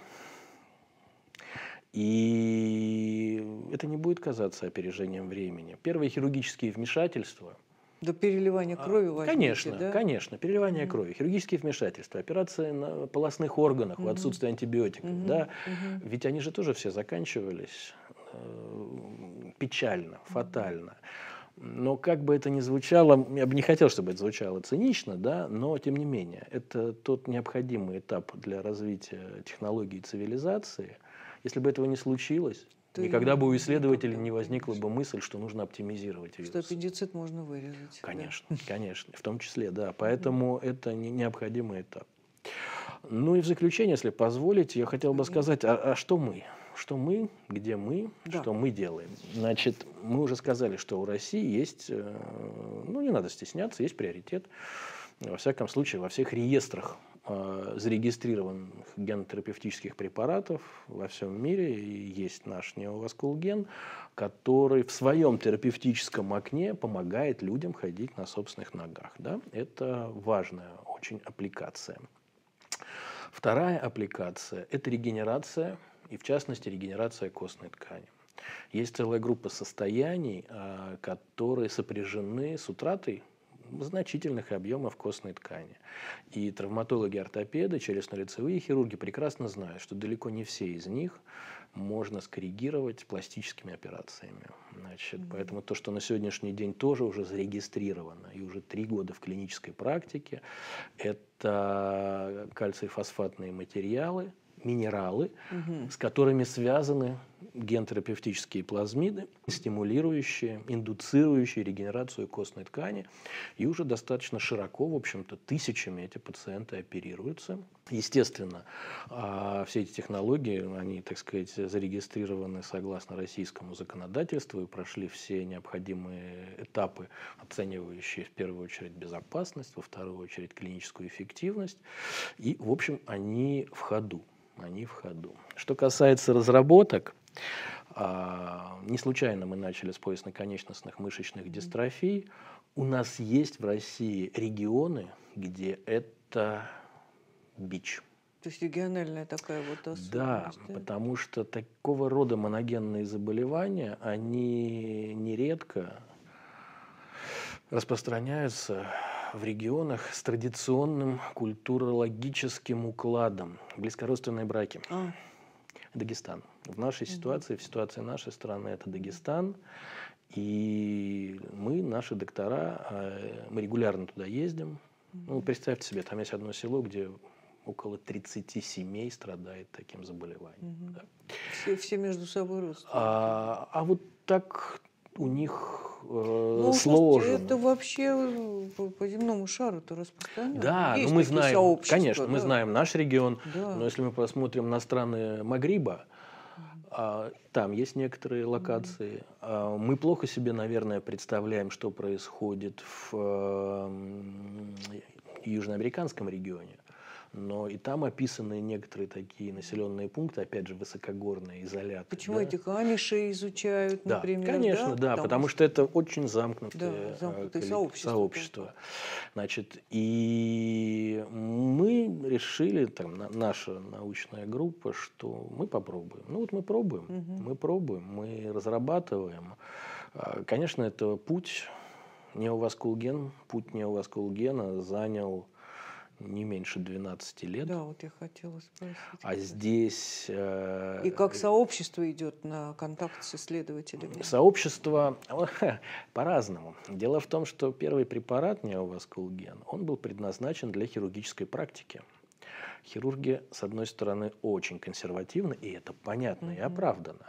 и это не будет казаться опережением времени. Первые хирургические вмешательства. До переливания а, крови возьмите, Конечно, да? конечно. Переливание mm-hmm. крови, хирургические вмешательства, операции на полостных органах, mm-hmm. отсутствие антибиотиков. Mm-hmm. Да? Mm-hmm. Ведь они же тоже все заканчивались э, печально, фатально. Но как бы это ни звучало, я бы не хотел, чтобы это звучало цинично, да, но тем не менее, это тот необходимый этап для развития технологий цивилизации, если бы этого не случилось, то никогда бы у исследователей не возникла бы мысль, что нужно оптимизировать вирус. Что аппендицит можно вырезать. Конечно, да. конечно. В том числе, да. Поэтому да. это не, необходимый этап. Ну и в заключение, если позволите, я хотел бы сказать, а, а что мы? Что мы, где мы, да. что мы делаем? Значит, мы уже сказали, что у России есть, э, ну не надо стесняться, есть приоритет, во всяком случае, во всех реестрах Э, зарегистрированных генотерапевтических препаратов во всем мире. И есть наш неоваскулген, который в своем терапевтическом окне помогает людям ходить на собственных ногах. Да? Это важная очень аппликация. Вторая аппликация – это регенерация, и в частности регенерация костной ткани. Есть целая группа состояний, э, которые сопряжены с утратой значительных объемов костной ткани. И травматологи-ортопеды, челюстно-лицевые хирурги прекрасно знают, что далеко не все из них можно скоррегировать пластическими операциями. Значит, mm-hmm. Поэтому то, что на сегодняшний день тоже уже зарегистрировано и уже три года в клинической практике, это кальций-фосфатные материалы – минералы, угу. с которыми связаны гентерапевтические плазмиды, стимулирующие, индуцирующие регенерацию костной ткани. И уже достаточно широко, в общем-то, тысячами эти пациенты оперируются. Естественно, а, все эти технологии, они, так сказать, зарегистрированы согласно российскому законодательству и прошли все необходимые этапы, оценивающие в первую очередь безопасность, во вторую очередь клиническую эффективность. И, в общем, они в ходу они в ходу. Что касается разработок, а, не случайно мы начали с поясно-конечностных мышечных дистрофий. У нас есть в России регионы, где это бич. То есть региональная такая вот особенность. Да, да, потому что такого рода моногенные заболевания, они нередко распространяются в регионах с традиционным культурологическим укладом. Близкородственные браки. А. Дагестан. В нашей ситуации, в ситуации нашей страны это Дагестан. И мы, наши доктора, э, мы регулярно туда ездим. Ну, представьте себе, там есть одно село, где около 30 семей страдает таким заболеванием. Угу. Да. Все, все между собой родственники. А, а вот так у них э, ну, сложен. Это вообще э, по, земному шару-то распространено. Да, ну Есть ну, мы знаем, конечно, да. мы знаем наш регион, да. но если мы посмотрим на страны Магриба, а, там есть некоторые локации. А, мы плохо себе, наверное, представляем, что происходит в южноамериканском регионе но и там описаны некоторые такие населенные пункты, опять же, высокогорные, изоляты. Почему да? этих амишей изучают, да, например? Конечно, да, да потому, потому что это очень замкнутое, да, замкнутое э, сообщество. сообщество. Значит, и мы решили, там, на, наша научная группа, что мы попробуем. Ну вот мы пробуем, угу. мы пробуем, мы разрабатываем. А, конечно, это путь неоваскулген, путь неоваскулгена занял не меньше 12 лет. Да, вот я хотела спросить. А здесь... Э, и как сообщество идет на контакт с исследователями? Сообщество по-разному. Дело в том, что первый препарат неоваскулген, он был предназначен для хирургической практики. Хирурги, с одной стороны, очень консервативны, и это понятно mm-hmm. и оправдано.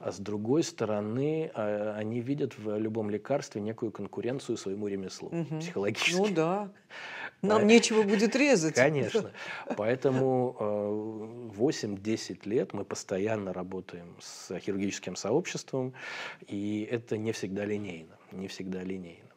А с другой стороны, а, они видят в любом лекарстве некую конкуренцию своему ремеслу угу. психологически. Ну да. Нам нечего будет резать. Конечно. Поэтому 8-10 а, лет мы постоянно работаем с хирургическим сообществом, и это не всегда линейно. Не всегда линейно.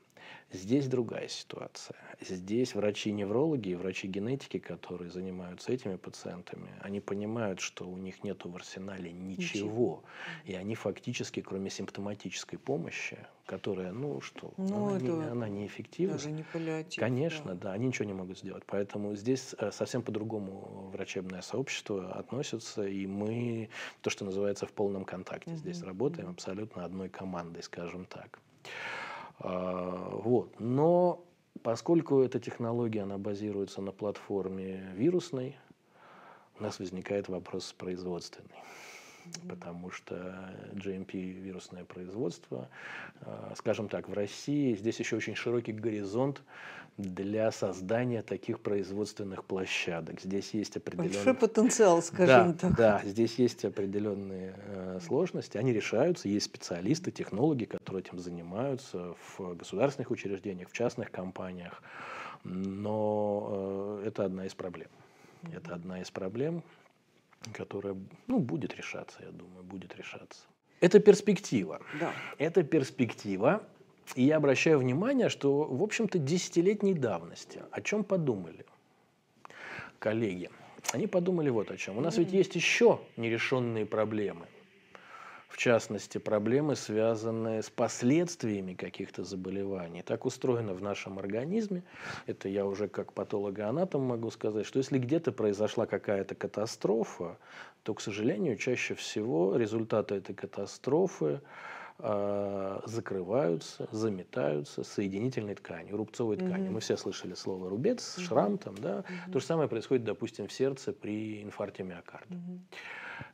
Здесь другая ситуация. Здесь врачи-неврологи и врачи-генетики, которые занимаются этими пациентами, они понимают, что у них нет в арсенале ничего. ничего. И они фактически, кроме симптоматической помощи, которая, ну что, ну, она, это не, она неэффективна. Даже не паллиатив. Конечно, да. да, они ничего не могут сделать. Поэтому здесь э, совсем по-другому врачебное сообщество относится, и мы, то, что называется, в полном контакте угу. здесь работаем, абсолютно одной командой, скажем так. А, вот. Но поскольку эта технология она базируется на платформе вирусной, у нас возникает вопрос производственный потому что GMP – вирусное производство. А, скажем так, в России здесь еще очень широкий горизонт для создания таких производственных площадок. Здесь есть определенный... Большой потенциал, скажем да, так. Да, здесь есть определенные э, сложности, они решаются, есть специалисты, технологи, которые этим занимаются в государственных учреждениях, в частных компаниях, но э, это одна из проблем. Это одна из проблем, которая ну, будет решаться, я думаю, будет решаться. Это перспектива. Да. Это перспектива. И я обращаю внимание, что, в общем-то, десятилетней давности. О чем подумали коллеги? Они подумали вот о чем. У нас mm-hmm. ведь есть еще нерешенные проблемы в частности, проблемы, связанные с последствиями каких-то заболеваний. Так устроено в нашем организме, это я уже как патологоанатом могу сказать, что если где-то произошла какая-то катастрофа, то, к сожалению, чаще всего результаты этой катастрофы а, закрываются, заметаются соединительной тканью, рубцовой тканью. Mm-hmm. Мы все слышали слово рубец, mm-hmm. шрам там, да. Mm-hmm. То же самое происходит, допустим, в сердце при инфаркте миокарда. Mm-hmm.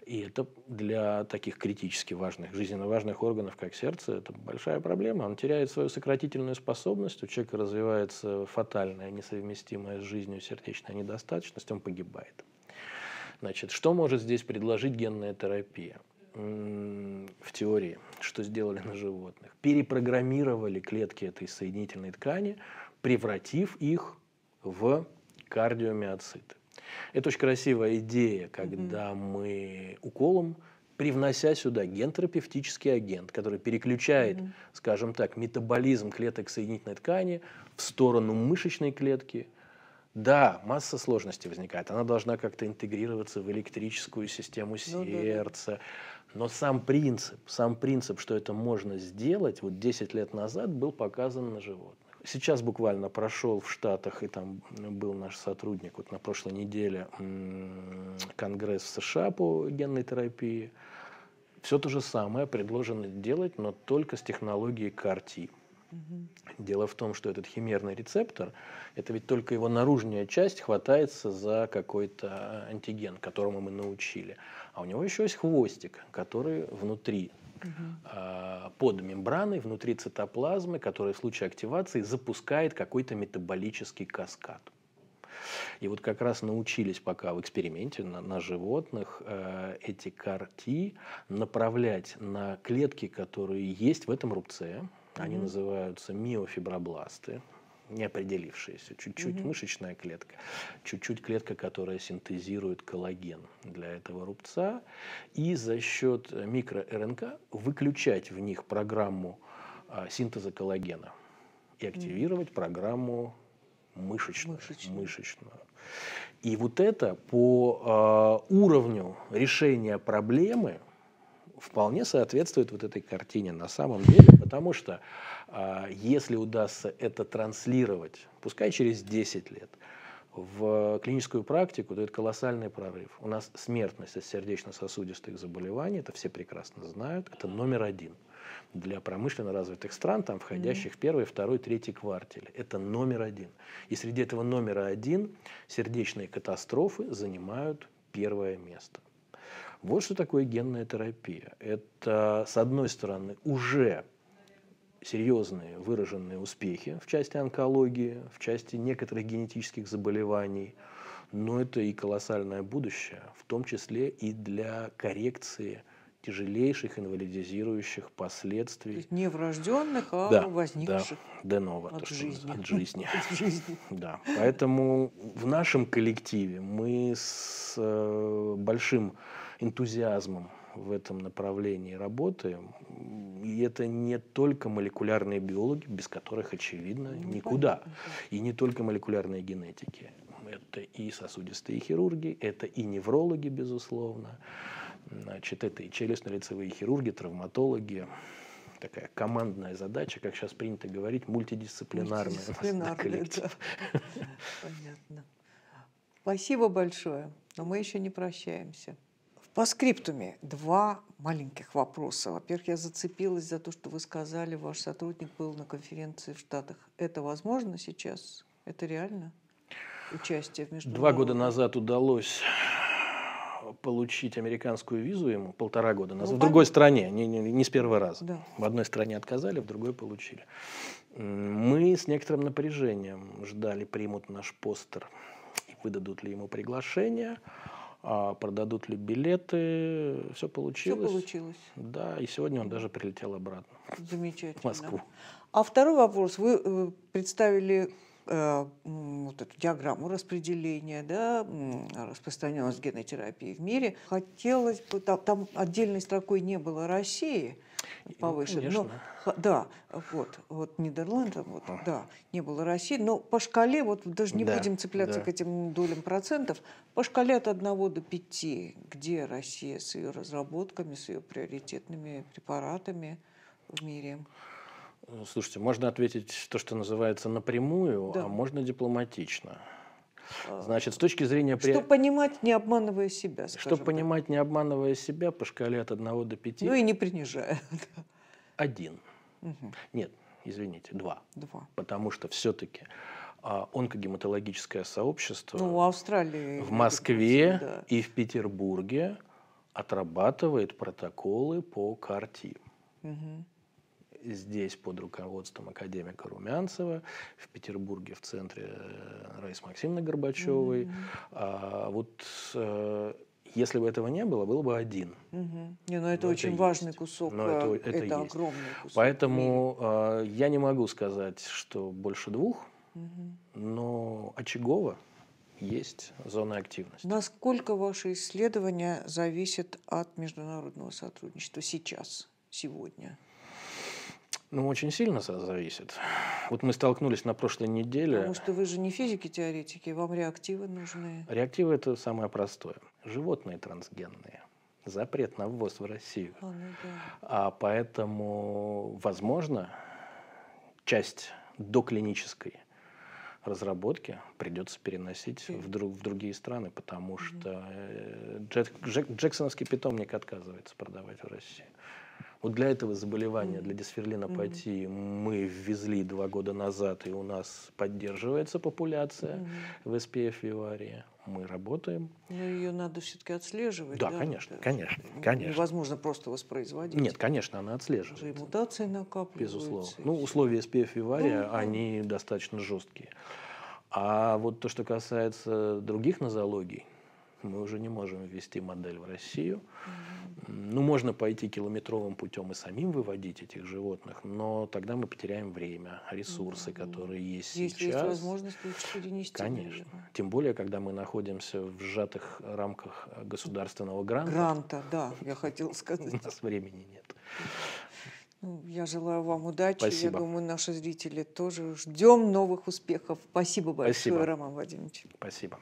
И это для таких критически важных, жизненно важных органов, как сердце, это большая проблема. Он теряет свою сократительную способность, у человека развивается фатальная, несовместимая с жизнью сердечная недостаточность, он погибает. Значит, что может здесь предложить генная терапия? в теории, что сделали на животных. Перепрограммировали клетки этой соединительной ткани, превратив их в кардиомиоциты. Это очень красивая идея, когда угу. мы уколом, привнося сюда гентерапевтический агент, который переключает, угу. скажем так, метаболизм клеток соединительной ткани в сторону мышечной клетки, да, масса сложностей возникает. Она должна как-то интегрироваться в электрическую систему сердца. Ну, да, да. Но сам принцип, сам принцип, что это можно сделать, вот 10 лет назад был показан на живот. Сейчас буквально прошел в Штатах, и там был наш сотрудник вот на прошлой неделе, конгресс в США по генной терапии. Все то же самое предложено делать, но только с технологией CAR-T. Угу. Дело в том, что этот химерный рецептор, это ведь только его наружная часть хватается за какой-то э, антиген, которому мы научили. А у него еще есть хвостик, который внутри угу. под мембраной внутри цитоплазмы, которая в случае активации запускает какой-то метаболический каскад. И вот как раз научились пока в эксперименте на, на животных э, эти карти направлять на клетки, которые есть в этом рубце. Они mm-hmm. называются миофибробласты не определившаяся, чуть-чуть угу. мышечная клетка, чуть-чуть клетка, которая синтезирует коллаген для этого рубца, и за счет микро-РНК выключать в них программу а, синтеза коллагена и активировать угу. программу мышечную, мышечную. мышечную. И вот это по э, уровню решения проблемы – вполне соответствует вот этой картине на самом деле, потому что а, если удастся это транслировать, пускай через 10 лет, в клиническую практику, то это колоссальный прорыв. У нас смертность от сердечно-сосудистых заболеваний, это все прекрасно знают, это номер один для промышленно развитых стран, там входящих mm-hmm. первый, второй, третий квартили. Это номер один. И среди этого номера один сердечные катастрофы занимают первое место. Вот что такое генная терапия. Это, с одной стороны, уже серьезные выраженные успехи в части онкологии, в части некоторых генетических заболеваний, но это и колоссальное будущее, в том числе и для коррекции тяжелейших инвалидизирующих последствий. То есть не врожденных, а да, возникших да, деново, от, то, жизни. от жизни. От жизни. Да. Поэтому в нашем коллективе мы с э, большим энтузиазмом в этом направлении работы. И это не только молекулярные биологи, без которых, очевидно, ну, никуда. И не только молекулярные генетики. Это и сосудистые хирурги, это и неврологи, безусловно. Значит, это и челюстно-лицевые хирурги, травматологи, такая командная задача, как сейчас принято говорить, мультидисциплинарная. Мультидисциплинарная, да. Понятно. Спасибо большое, но мы еще не прощаемся. По скриптуме два маленьких вопроса. Во-первых, я зацепилась за то, что вы сказали, ваш сотрудник был на конференции в Штатах. Это возможно сейчас? Это реально? Участие в международном... Два года назад удалось получить американскую визу ему полтора года назад. Ну, в другой стране, не, не, не с первого раза. Да. В одной стране отказали, в другой получили. Мы с некоторым напряжением ждали, примут наш постер, выдадут ли ему приглашение а продадут ли билеты, все получилось. Все получилось. Да, и сегодня он даже прилетел обратно. Замечательно. В Москву. А второй вопрос. Вы э, представили э, вот эту диаграмму распределения, да, распространенность генотерапии в мире. Хотелось бы, там, там отдельной строкой не было России – ну, повыше. Ну, Но, да, вот, вот Нидерланды, вот, а. да, не было России. Но по шкале, вот даже не да, будем цепляться да. к этим долям процентов, по шкале от 1 до 5, где Россия с ее разработками, с ее приоритетными препаратами в мире? Слушайте, можно ответить то, что называется напрямую, да. а можно дипломатично. А. Значит, с точки зрения... При... Что понимать, не обманывая себя, Что понимать, не обманывая себя по шкале от 1 до 5. Ну и не принижая. Один. Угу. Нет, извините, два. Два. Потому что все-таки а, онкогематологическое сообщество ну, в Австралии, в Москве да. и в Петербурге отрабатывает протоколы по карте. Угу здесь под руководством академика Румянцева, в Петербурге в центре э, Раис Максимовны Горбачевой. Mm-hmm. А, вот э, если бы этого не было, было бы один. Угу. Не, но ну это но очень это важный есть. кусок, но это, а, это, это есть. огромный кусок. Поэтому э, я не могу сказать, что больше двух, угу. но очагово есть зона активности. Насколько ваши исследования зависят от международного сотрудничества сейчас, сегодня? Ну, очень сильно зависит. Вот мы столкнулись на прошлой неделе. Потому что вы же не физики-теоретики, вам реактивы нужны. Реактивы – это самое простое. Животные трансгенные. Запрет на ввоз в Россию. А, ну да. а поэтому, возможно, часть доклинической разработки придется переносить в, друг, в другие страны, потому mm-hmm. что э, Джек, Джек, Джексоновский питомник отказывается продавать в Россию. Вот для этого заболевания, для дисферлина пойти, мы ввезли два года назад, и у нас поддерживается популяция в СПФ виварии. Мы работаем. Но ну, ее надо все-таки отслеживать. Да, да? конечно, конечно, конечно. Невозможно просто воспроизводить. Нет, конечно, она отслеживается. И мутации накапливаются. Безусловно. Ну, условия СПФ вивария, mm-hmm. Ну, они достаточно жесткие. А вот то, что касается других нозологий, мы уже не можем ввести модель в Россию. Ну, можно пойти километровым путем и самим выводить этих животных, но тогда мы потеряем время, ресурсы, которые есть Если сейчас. Есть возможность лучше перенести. Конечно. Тем более, когда мы находимся в сжатых рамках государственного гранта. Гранта, да, я хотел сказать. У нас времени нет. Ну, я желаю вам удачи. Спасибо. Я думаю, наши зрители тоже ждем новых успехов. Спасибо большое, Спасибо. Роман Владимирович. Спасибо.